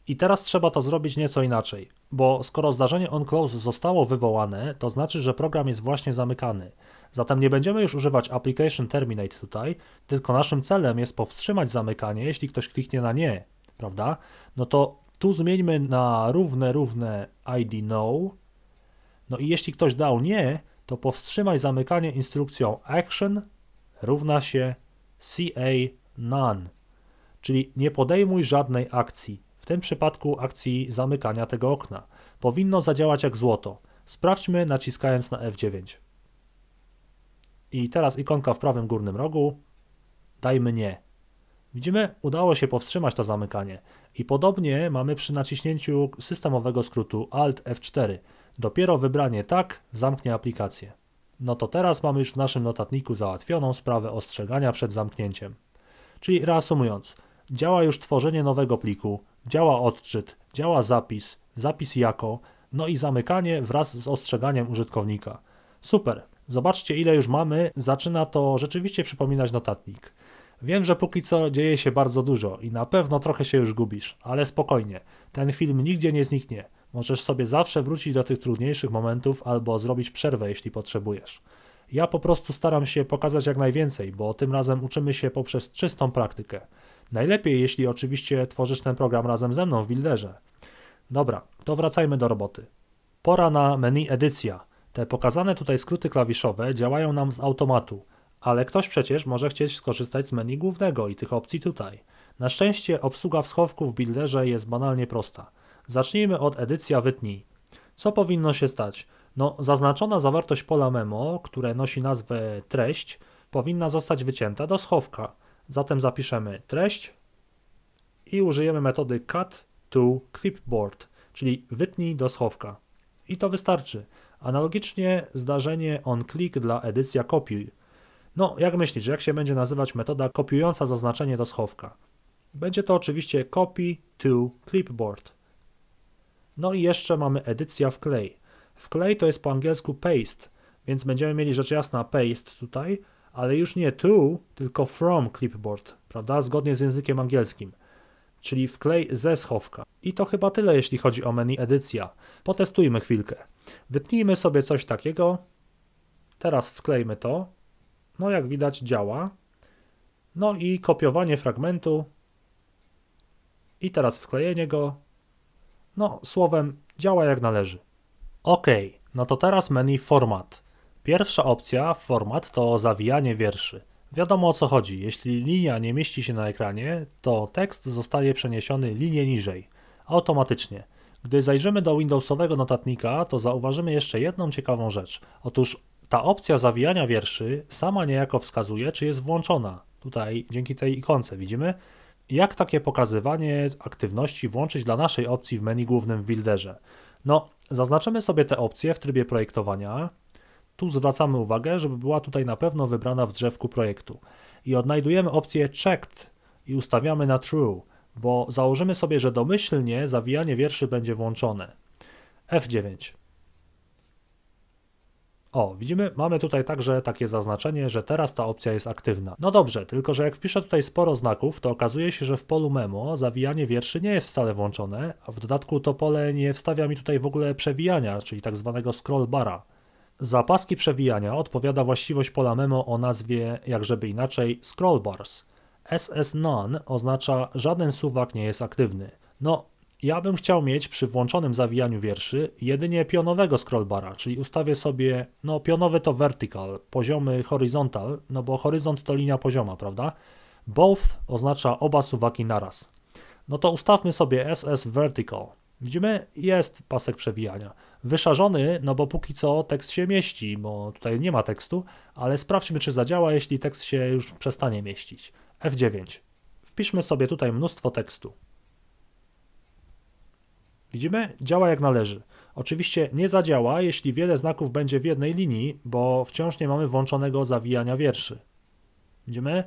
Speaker 1: I teraz trzeba to zrobić nieco inaczej, bo skoro zdarzenie onClose zostało wywołane, to znaczy, że program jest właśnie zamykany. Zatem nie będziemy już używać application terminate tutaj, tylko naszym celem jest powstrzymać zamykanie, jeśli ktoś kliknie na nie, prawda? No to tu zmieńmy na równe równe id no. No i jeśli ktoś dał nie, to powstrzymaj zamykanie instrukcją action równa się ca none, czyli nie podejmuj żadnej akcji w tym przypadku akcji zamykania tego okna. Powinno zadziałać jak złoto. Sprawdźmy naciskając na F9. I teraz ikonka w prawym górnym rogu. Dajmy nie. Widzimy, udało się powstrzymać to zamykanie. I podobnie mamy przy naciśnięciu systemowego skrótu Alt F4. Dopiero wybranie tak zamknie aplikację. No to teraz mamy już w naszym notatniku załatwioną sprawę ostrzegania przed zamknięciem. Czyli reasumując, działa już tworzenie nowego pliku, działa odczyt, działa zapis, zapis jako, no i zamykanie wraz z ostrzeganiem użytkownika. Super, zobaczcie ile już mamy, zaczyna to rzeczywiście przypominać notatnik. Wiem, że póki co dzieje się bardzo dużo i na pewno trochę się już gubisz, ale spokojnie, ten film nigdzie nie zniknie. Możesz sobie zawsze wrócić do tych trudniejszych momentów albo zrobić przerwę, jeśli potrzebujesz. Ja po prostu staram się pokazać jak najwięcej, bo tym razem uczymy się poprzez czystą praktykę. Najlepiej, jeśli oczywiście tworzysz ten program razem ze mną w builderze. Dobra, to wracajmy do roboty. Pora na menu edycja. Te pokazane tutaj skróty klawiszowe działają nam z automatu, ale ktoś przecież może chcieć skorzystać z menu głównego i tych opcji tutaj. Na szczęście obsługa w schowku w builderze jest banalnie prosta. Zacznijmy od edycja wytnij. Co powinno się stać? No, zaznaczona zawartość pola memo, które nosi nazwę treść, powinna zostać wycięta do schowka. Zatem zapiszemy treść i użyjemy metody cut to clipboard, czyli wytnij do schowka. I to wystarczy. Analogicznie zdarzenie on click dla edycja kopiuj. No, jak myślisz, jak się będzie nazywać metoda kopiująca zaznaczenie do schowka? Będzie to oczywiście copy to clipboard. No i jeszcze mamy edycja wklej. Wklej to jest po angielsku paste, więc będziemy mieli rzecz jasna paste tutaj, ale już nie to, tylko from clipboard, prawda? Zgodnie z językiem angielskim. Czyli wklej ze schowka. I to chyba tyle, jeśli chodzi o menu edycja. Potestujmy chwilkę. Wytnijmy sobie coś takiego. Teraz wklejmy to. No jak widać działa. No i kopiowanie fragmentu. I teraz wklejenie go. No słowem działa jak należy. OK, no to teraz menu format. Pierwsza opcja, format, to zawijanie wierszy. Wiadomo o co chodzi, jeśli linia nie mieści się na ekranie, to tekst zostaje przeniesiony linię niżej, automatycznie. Gdy zajrzymy do Windowsowego notatnika, to zauważymy jeszcze jedną ciekawą rzecz. Otóż ta opcja zawijania wierszy sama niejako wskazuje, czy jest włączona. Tutaj dzięki tej ikonce widzimy, jak takie pokazywanie aktywności włączyć dla naszej opcji w menu głównym w Builderze. No, zaznaczymy sobie te opcje w trybie projektowania, tu zwracamy uwagę, żeby była tutaj na pewno wybrana w drzewku projektu. I odnajdujemy opcję Checked i ustawiamy na True, bo założymy sobie, że domyślnie zawijanie wierszy będzie włączone. F9. O, widzimy, mamy tutaj także takie zaznaczenie, że teraz ta opcja jest aktywna. No dobrze, tylko że jak wpiszę tutaj sporo znaków, to okazuje się, że w polu memo zawijanie wierszy nie jest wcale włączone, a w dodatku to pole nie wstawia mi tutaj w ogóle przewijania, czyli tak zwanego scroll bara. Za paski przewijania odpowiada właściwość pola memo o nazwie, jakżeby inaczej, scrollbars. SS None oznacza żaden suwak nie jest aktywny. No, ja bym chciał mieć przy włączonym zawijaniu wierszy jedynie pionowego scrollbara, czyli ustawię sobie, no pionowy to vertical, poziomy horizontal, no bo horyzont to linia pozioma, prawda? Both oznacza oba suwaki naraz. No to ustawmy sobie SS vertical. Widzimy, jest pasek przewijania wyszarzony, no bo póki co tekst się mieści, bo tutaj nie ma tekstu, ale sprawdźmy, czy zadziała, jeśli tekst się już przestanie mieścić. F9. Wpiszmy sobie tutaj mnóstwo tekstu. Widzimy? Działa jak należy. Oczywiście nie zadziała, jeśli wiele znaków będzie w jednej linii, bo wciąż nie mamy włączonego zawijania wierszy. Widzimy?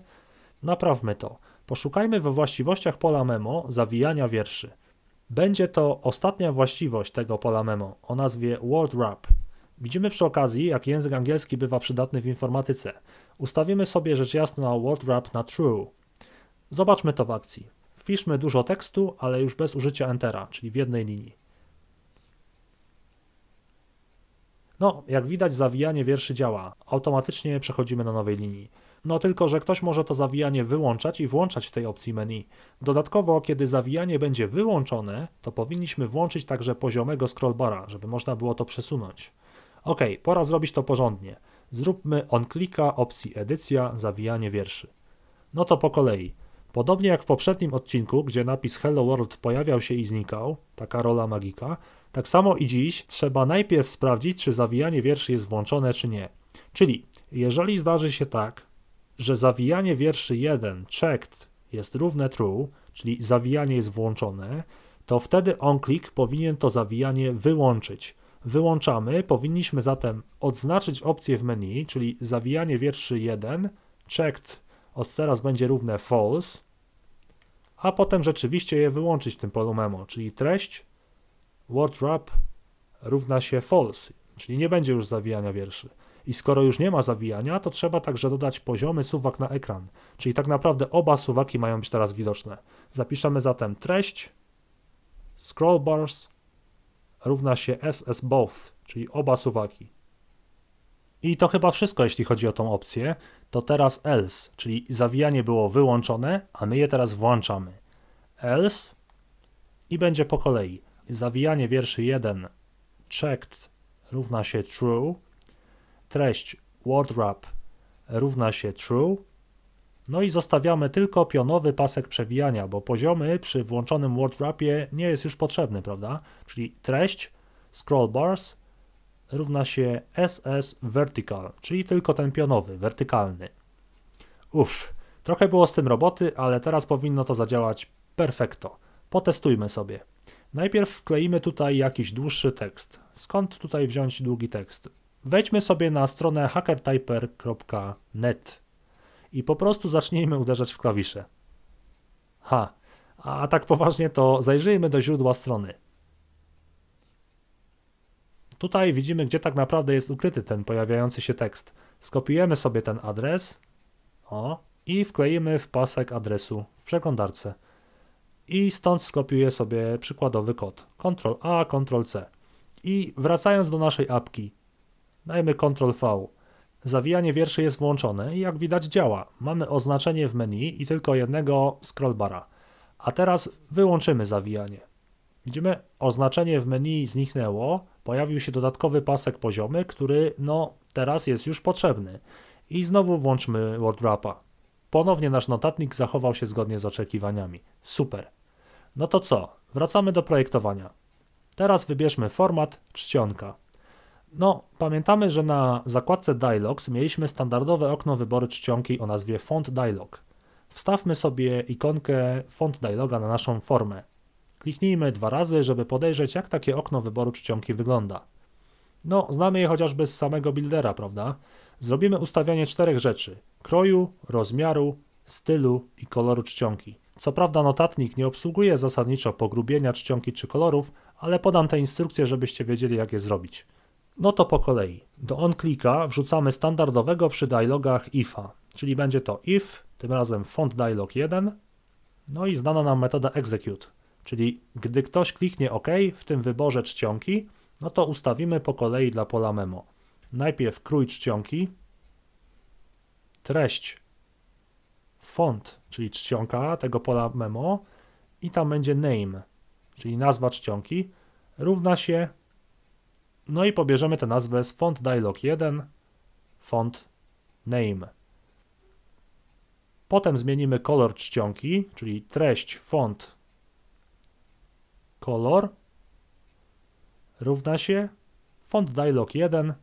Speaker 1: Naprawmy to. Poszukajmy we właściwościach pola memo zawijania wierszy. Będzie to ostatnia właściwość tego pola memo o nazwie Word Wrap. Widzimy przy okazji, jak język angielski bywa przydatny w informatyce. Ustawimy sobie rzecz jasna Word Wrap na True. Zobaczmy to w akcji. Wpiszmy dużo tekstu, ale już bez użycia Entera, czyli w jednej linii. No, jak widać zawijanie wierszy działa. Automatycznie przechodzimy na nowej linii. No tylko, że ktoś może to zawijanie wyłączać i włączać w tej opcji menu. Dodatkowo, kiedy zawijanie będzie wyłączone, to powinniśmy włączyć także poziomego scrollbara, żeby można było to przesunąć. Ok, pora zrobić to porządnie. Zróbmy on klika opcji edycja, zawijanie wierszy. No to po kolei. Podobnie jak w poprzednim odcinku, gdzie napis Hello World pojawiał się i znikał, taka rola magika, tak samo i dziś trzeba najpierw sprawdzić, czy zawijanie wierszy jest włączone, czy nie. Czyli jeżeli zdarzy się tak, że zawijanie wierszy 1 checked jest równe true, czyli zawijanie jest włączone, to wtedy onclick powinien to zawijanie wyłączyć. Wyłączamy, powinniśmy zatem odznaczyć opcję w menu, czyli zawijanie wierszy 1, checked od teraz będzie równe false, a potem rzeczywiście je wyłączyć w tym polu memo, czyli treść word wrap równa się false, czyli nie będzie już zawijania wierszy. I skoro już nie ma zawijania, to trzeba także dodać poziomy suwak na ekran, czyli tak naprawdę oba suwaki mają być teraz widoczne. Zapiszemy zatem treść, scroll bars równa się SS both, czyli oba suwaki. I to chyba wszystko, jeśli chodzi o tą opcję. To teraz else, czyli zawijanie było wyłączone, a my je teraz włączamy. Else i będzie po kolei. Zawijanie wierszy 1 checked równa się true, treść WordWrap równa się true. No i zostawiamy tylko pionowy pasek przewijania, bo poziomy przy włączonym WordWrapie nie jest już potrzebny, prawda? Czyli treść scrollbars równa się SS vertical, czyli tylko ten pionowy, wertykalny. Uff, trochę było z tym roboty, ale teraz powinno to zadziałać perfekto. Potestujmy sobie. Najpierw wkleimy tutaj jakiś dłuższy tekst. Skąd tutaj wziąć długi tekst? wejdźmy sobie na stronę hackertyper.net i po prostu zacznijmy uderzać w klawisze. Ha, a tak poważnie to zajrzyjmy do źródła strony. Tutaj widzimy, gdzie tak naprawdę jest ukryty ten pojawiający się tekst. Skopiujemy sobie ten adres o, i wkleimy w pasek adresu w przeglądarce. I stąd skopiuję sobie przykładowy kod Ctrl A, Ctrl C. I wracając do naszej apki, Dajmy Ctrl V. Zawijanie wierszy jest włączone i jak widać działa. Mamy oznaczenie w menu i tylko jednego scrollbara. A teraz wyłączymy zawijanie. Widzimy, oznaczenie w menu zniknęło, pojawił się dodatkowy pasek poziomy, który no teraz jest już potrzebny. I znowu włączmy WordWrapa. Ponownie nasz notatnik zachował się zgodnie z oczekiwaniami. Super. No to co? Wracamy do projektowania. Teraz wybierzmy format czcionka. No, pamiętamy, że na zakładce Dialogs mieliśmy standardowe okno wyboru czcionki o nazwie Font Dialog. Wstawmy sobie ikonkę Font Dialoga na naszą formę. Kliknijmy dwa razy, żeby podejrzeć, jak takie okno wyboru czcionki wygląda. No, znamy je chociażby z samego buildera, prawda? Zrobimy ustawianie czterech rzeczy: kroju, rozmiaru, stylu i koloru czcionki. Co prawda notatnik nie obsługuje zasadniczo pogrubienia czcionki czy kolorów, ale podam te instrukcje, żebyście wiedzieli jak je zrobić. No to po kolei. Do on klika wrzucamy standardowego przy dialogach ifa, czyli będzie to if, tym razem font dialog 1, no i znana nam metoda execute, czyli gdy ktoś kliknie OK w tym wyborze czcionki, no to ustawimy po kolei dla pola memo. Najpierw krój czcionki, treść, font, czyli czcionka tego pola memo i tam będzie name, czyli nazwa czcionki, równa się no i pobierzemy tę nazwę z font dialog 1, font name. Potem zmienimy kolor czcionki, czyli treść font kolor równa się font dialog 1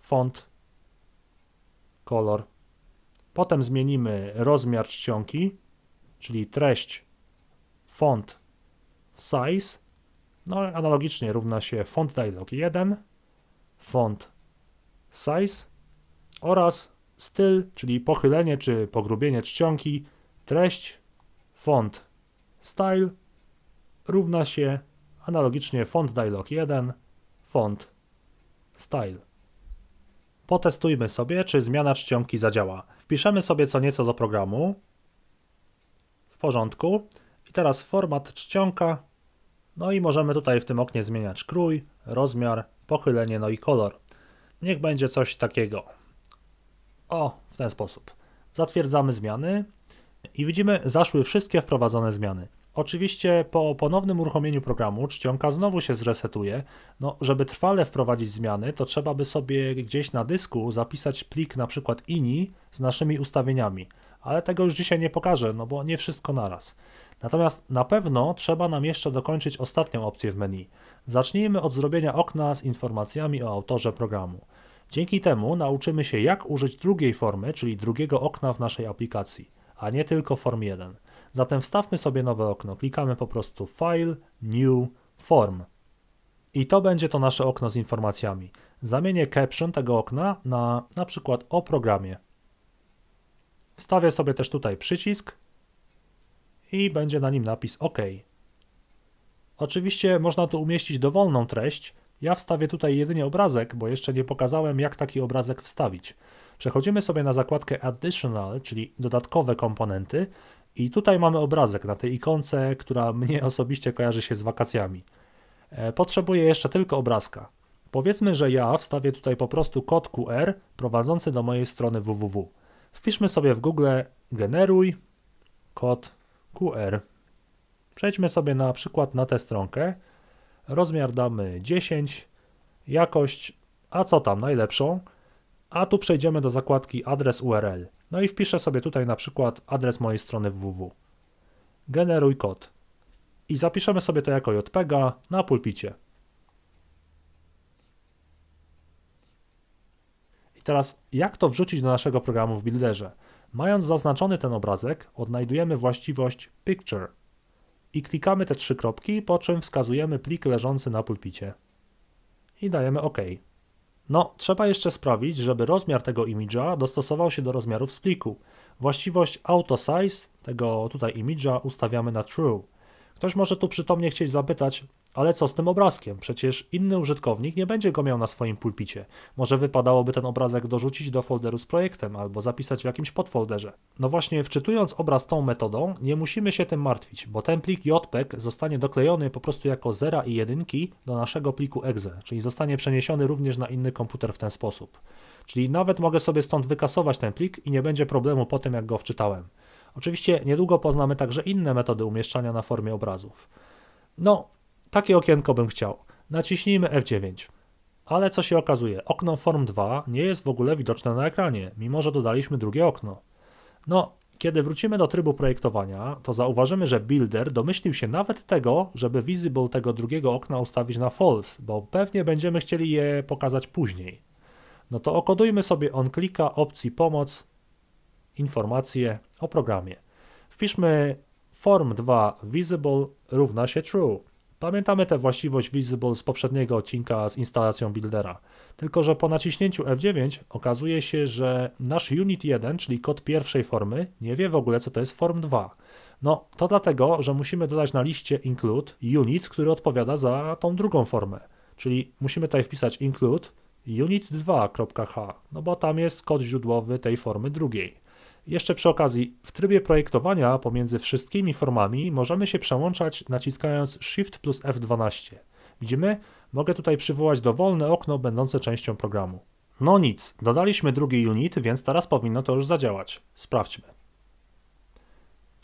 Speaker 1: font kolor. Potem zmienimy rozmiar czcionki, czyli treść font size no analogicznie równa się font dialog 1, font size oraz styl, czyli pochylenie czy pogrubienie czcionki, treść, font style równa się analogicznie font dialog 1, font style. Potestujmy sobie, czy zmiana czcionki zadziała. Wpiszemy sobie co nieco do programu. W porządku. I teraz format czcionka no i możemy tutaj w tym oknie zmieniać krój, rozmiar, pochylenie, no i kolor. Niech będzie coś takiego. O, w ten sposób. Zatwierdzamy zmiany i widzimy, zaszły wszystkie wprowadzone zmiany. Oczywiście po ponownym uruchomieniu programu czcionka znowu się zresetuje. No, żeby trwale wprowadzić zmiany, to trzeba by sobie gdzieś na dysku zapisać plik na przykład ini z naszymi ustawieniami. Ale tego już dzisiaj nie pokażę, no bo nie wszystko naraz. Natomiast na pewno trzeba nam jeszcze dokończyć ostatnią opcję w menu. Zacznijmy od zrobienia okna z informacjami o autorze programu. Dzięki temu nauczymy się jak użyć drugiej formy, czyli drugiego okna w naszej aplikacji, a nie tylko form 1. Zatem wstawmy sobie nowe okno, klikamy po prostu File, New, Form. I to będzie to nasze okno z informacjami. Zamienię caption tego okna na na przykład o programie. Wstawię sobie też tutaj przycisk i będzie na nim napis OK. Oczywiście można tu umieścić dowolną treść. Ja wstawię tutaj jedynie obrazek, bo jeszcze nie pokazałem jak taki obrazek wstawić. Przechodzimy sobie na zakładkę Additional, czyli dodatkowe komponenty i tutaj mamy obrazek na tej ikonce, która mnie osobiście kojarzy się z wakacjami. E, potrzebuję jeszcze tylko obrazka. Powiedzmy, że ja wstawię tutaj po prostu kod QR prowadzący do mojej strony www. Wpiszmy sobie w Google generuj kod QR. Przejdźmy sobie na przykład na tę stronkę. Rozmiar damy 10, jakość, a co tam, najlepszą. A tu przejdziemy do zakładki adres URL. No i wpiszę sobie tutaj na przykład adres mojej strony www. Generuj kod. I zapiszemy sobie to jako JPEGA na pulpicie. I teraz jak to wrzucić do naszego programu w Builderze? Mając zaznaczony ten obrazek, odnajdujemy właściwość Picture i klikamy te trzy kropki, po czym wskazujemy plik leżący na pulpicie. I dajemy OK. No, trzeba jeszcze sprawić, żeby rozmiar tego imidża dostosował się do rozmiarów z pliku. Właściwość AutoSize tego tutaj imidża ustawiamy na True. Ktoś może tu przytomnie chcieć zapytać, ale co z tym obrazkiem? Przecież inny użytkownik nie będzie go miał na swoim pulpicie. Może wypadałoby ten obrazek dorzucić do folderu z projektem albo zapisać w jakimś podfolderze. No właśnie, wczytując obraz tą metodą, nie musimy się tym martwić, bo ten plik JPEG zostanie doklejony po prostu jako zera i jedynki do naszego pliku EXE, czyli zostanie przeniesiony również na inny komputer w ten sposób. Czyli nawet mogę sobie stąd wykasować ten plik i nie będzie problemu po tym, jak go wczytałem. Oczywiście niedługo poznamy także inne metody umieszczania na formie obrazów. No, takie okienko bym chciał. Naciśnijmy F9. Ale co się okazuje, okno Form 2 nie jest w ogóle widoczne na ekranie, mimo że dodaliśmy drugie okno. No, kiedy wrócimy do trybu projektowania, to zauważymy, że Builder domyślił się nawet tego, żeby Visible tego drugiego okna ustawić na False, bo pewnie będziemy chcieli je pokazać później. No to okodujmy sobie on klika opcji Pomoc informacje o programie. Wpiszmy form 2 visible równa się true. Pamiętamy tę właściwość visible z poprzedniego odcinka z instalacją buildera. Tylko, że po naciśnięciu F9 okazuje się, że nasz unit 1, czyli kod pierwszej formy, nie wie w ogóle co to jest form 2. No, to dlatego, że musimy dodać na liście include unit, który odpowiada za tą drugą formę. Czyli musimy tutaj wpisać include unit2.h, no bo tam jest kod źródłowy tej formy drugiej. Jeszcze przy okazji, w trybie projektowania pomiędzy wszystkimi formami możemy się przełączać naciskając Shift plus F12. Widzimy? Mogę tutaj przywołać dowolne okno będące częścią programu. No nic, dodaliśmy drugi unit, więc teraz powinno to już zadziałać. Sprawdźmy.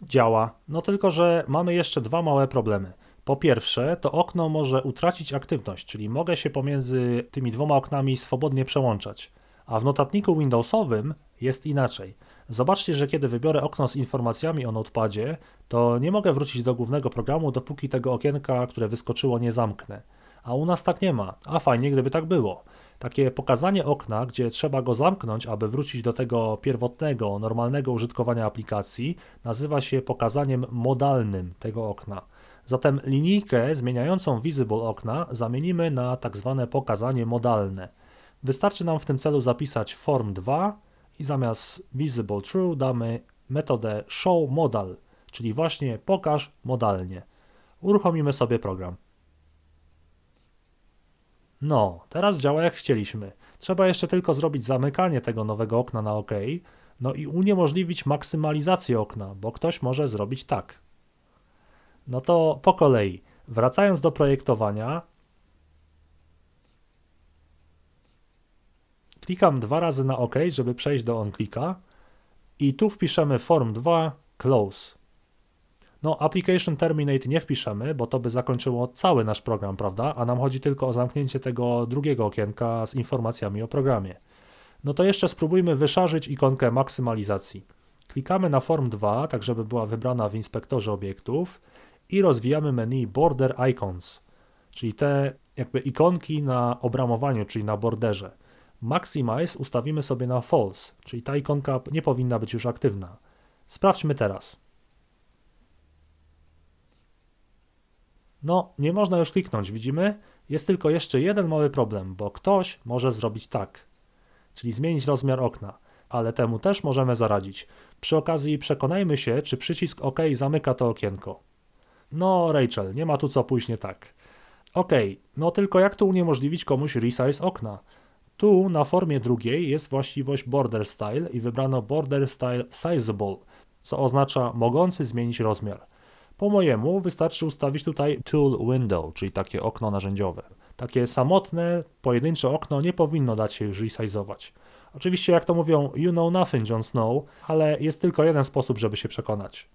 Speaker 1: Działa, no tylko że mamy jeszcze dwa małe problemy. Po pierwsze, to okno może utracić aktywność, czyli mogę się pomiędzy tymi dwoma oknami swobodnie przełączać. A w notatniku Windowsowym jest inaczej. Zobaczcie, że kiedy wybiorę okno z informacjami o notepadzie, to nie mogę wrócić do głównego programu, dopóki tego okienka, które wyskoczyło, nie zamknę. A u nas tak nie ma, a fajnie gdyby tak było. Takie pokazanie okna, gdzie trzeba go zamknąć, aby wrócić do tego pierwotnego, normalnego użytkowania aplikacji, nazywa się pokazaniem modalnym tego okna. Zatem linijkę zmieniającą visible okna zamienimy na tak zwane pokazanie modalne. Wystarczy nam w tym celu zapisać form 2 i zamiast visible true damy metodę show modal, czyli właśnie pokaż modalnie. Uruchomimy sobie program. No, teraz działa jak chcieliśmy. Trzeba jeszcze tylko zrobić zamykanie tego nowego okna na OK, no i uniemożliwić maksymalizację okna, bo ktoś może zrobić tak. No to po kolei. Wracając do projektowania, Klikam dwa razy na OK, żeby przejść do OnClicka i tu wpiszemy form 2 close. No, application terminate nie wpiszemy, bo to by zakończyło cały nasz program, prawda? A nam chodzi tylko o zamknięcie tego drugiego okienka z informacjami o programie. No to jeszcze spróbujmy wyszarzyć ikonkę maksymalizacji. Klikamy na form 2, tak żeby była wybrana w inspektorze obiektów i rozwijamy menu border icons, czyli te jakby ikonki na obramowaniu, czyli na borderze. Maximize ustawimy sobie na false, czyli ta ikonka nie powinna być już aktywna. Sprawdźmy teraz. No, nie można już kliknąć, widzimy? Jest tylko jeszcze jeden mały problem, bo ktoś może zrobić tak, czyli zmienić rozmiar okna, ale temu też możemy zaradzić. Przy okazji przekonajmy się, czy przycisk OK zamyka to okienko. No, Rachel, nie ma tu co pójść nie tak. OK, no tylko jak tu uniemożliwić komuś resize okna? Tu na formie drugiej jest właściwość border style i wybrano border style sizable, co oznacza mogący zmienić rozmiar. Po mojemu wystarczy ustawić tutaj tool window, czyli takie okno narzędziowe. Takie samotne, pojedyncze okno nie powinno dać się już resize'ować. Oczywiście jak to mówią, you know nothing Jon Snow, ale jest tylko jeden sposób, żeby się przekonać.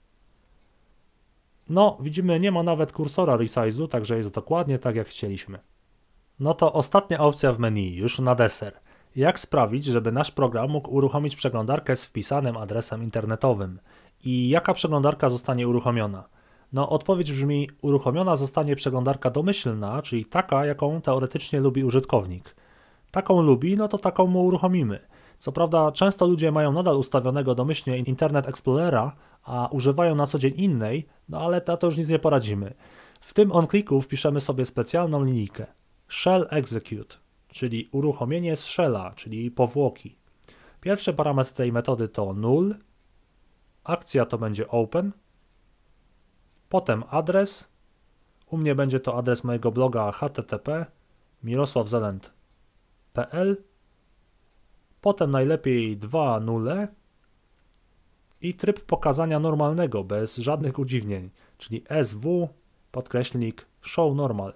Speaker 1: No, widzimy, nie ma nawet kursora resize'u, także jest dokładnie tak jak chcieliśmy. No to ostatnia opcja w menu, już na deser. Jak sprawić, żeby nasz program mógł uruchomić przeglądarkę z wpisanym adresem internetowym? I jaka przeglądarka zostanie uruchomiona? No, odpowiedź brzmi: uruchomiona zostanie przeglądarka domyślna, czyli taka, jaką teoretycznie lubi użytkownik. Taką lubi, no to taką mu uruchomimy. Co prawda, często ludzie mają nadal ustawionego domyślnie Internet Explorera, a używają na co dzień innej, no ale na to już nic nie poradzimy. W tym on-kliku wpiszemy sobie specjalną linijkę. Shell execute, czyli uruchomienie z shella, czyli powłoki. Pierwszy parametr tej metody to null, akcja to będzie open, potem adres, u mnie będzie to adres mojego bloga http mirosławzelent.pl potem najlepiej dwa nule i tryb pokazania normalnego bez żadnych udziwnień, czyli sw podkreślnik show normal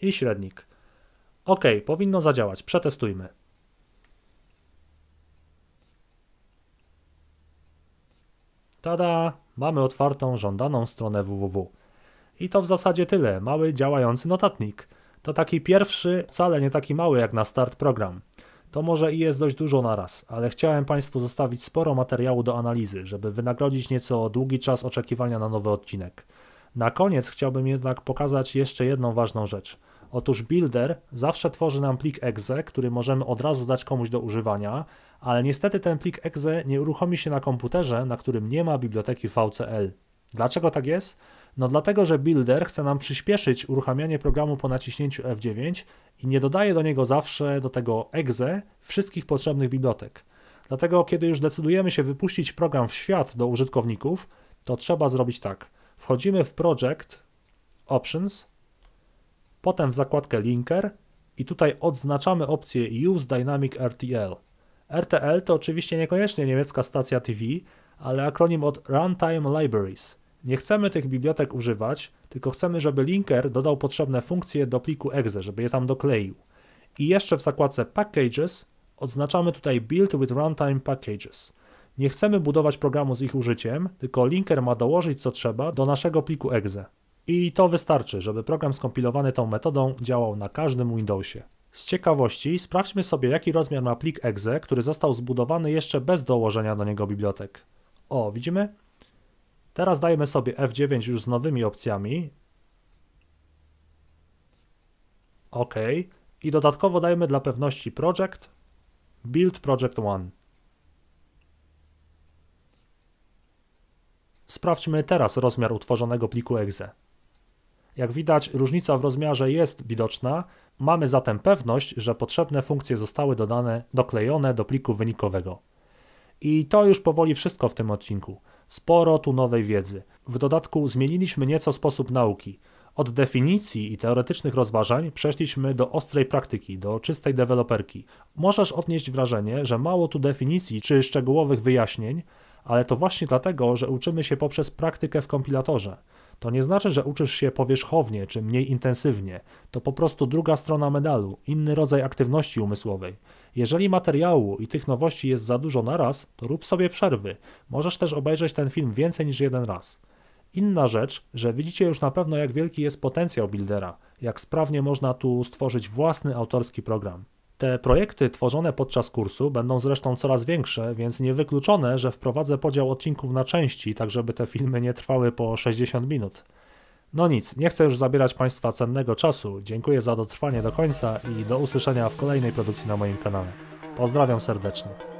Speaker 1: i średnik. OK, powinno zadziałać. Przetestujmy. Tada! Mamy otwartą żądaną stronę www. I to w zasadzie tyle. Mały działający notatnik. To taki pierwszy, wcale nie taki mały jak na start program. To może i jest dość dużo na raz, ale chciałem Państwu zostawić sporo materiału do analizy, żeby wynagrodzić nieco długi czas oczekiwania na nowy odcinek. Na koniec chciałbym jednak pokazać jeszcze jedną ważną rzecz – Otóż builder zawsze tworzy nam plik exe, który możemy od razu dać komuś do używania, ale niestety ten plik exe nie uruchomi się na komputerze, na którym nie ma biblioteki VCL. Dlaczego tak jest? No dlatego, że builder chce nam przyspieszyć uruchamianie programu po naciśnięciu F9 i nie dodaje do niego zawsze do tego exe wszystkich potrzebnych bibliotek. Dlatego, kiedy już decydujemy się wypuścić program w świat do użytkowników, to trzeba zrobić tak. Wchodzimy w Project Options, Potem w zakładkę linker i tutaj odznaczamy opcję Use Dynamic RTL. RTL to oczywiście niekoniecznie niemiecka stacja TV, ale akronim od Runtime Libraries. Nie chcemy tych bibliotek używać, tylko chcemy, żeby linker dodał potrzebne funkcje do pliku exe, żeby je tam dokleił. I jeszcze w zakładce Packages odznaczamy tutaj Build with Runtime Packages. Nie chcemy budować programu z ich użyciem, tylko linker ma dołożyć co trzeba do naszego pliku exe. I to wystarczy, żeby program skompilowany tą metodą działał na każdym Windowsie. Z ciekawości sprawdźmy sobie jaki rozmiar ma plik exe, który został zbudowany jeszcze bez dołożenia do niego bibliotek. O, widzimy? Teraz dajemy sobie F9 już z nowymi opcjami. OK. I dodatkowo dajemy dla pewności project, build project 1. Sprawdźmy teraz rozmiar utworzonego pliku exe. Jak widać, różnica w rozmiarze jest widoczna. Mamy zatem pewność, że potrzebne funkcje zostały dodane, doklejone do pliku wynikowego. I to już powoli wszystko w tym odcinku. Sporo tu nowej wiedzy. W dodatku zmieniliśmy nieco sposób nauki. Od definicji i teoretycznych rozważań przeszliśmy do ostrej praktyki, do czystej deweloperki. Możesz odnieść wrażenie, że mało tu definicji czy szczegółowych wyjaśnień, ale to właśnie dlatego, że uczymy się poprzez praktykę w kompilatorze. To nie znaczy, że uczysz się powierzchownie czy mniej intensywnie. To po prostu druga strona medalu, inny rodzaj aktywności umysłowej. Jeżeli materiału i tych nowości jest za dużo naraz, to rób sobie przerwy. Możesz też obejrzeć ten film więcej niż jeden raz. Inna rzecz, że widzicie już na pewno, jak wielki jest potencjał buildera, jak sprawnie można tu stworzyć własny autorski program. Te projekty tworzone podczas kursu będą zresztą coraz większe, więc niewykluczone, że wprowadzę podział odcinków na części, tak żeby te filmy nie trwały po 60 minut. No nic, nie chcę już zabierać Państwa cennego czasu. Dziękuję za dotrwanie do końca i do usłyszenia w kolejnej produkcji na moim kanale. Pozdrawiam serdecznie.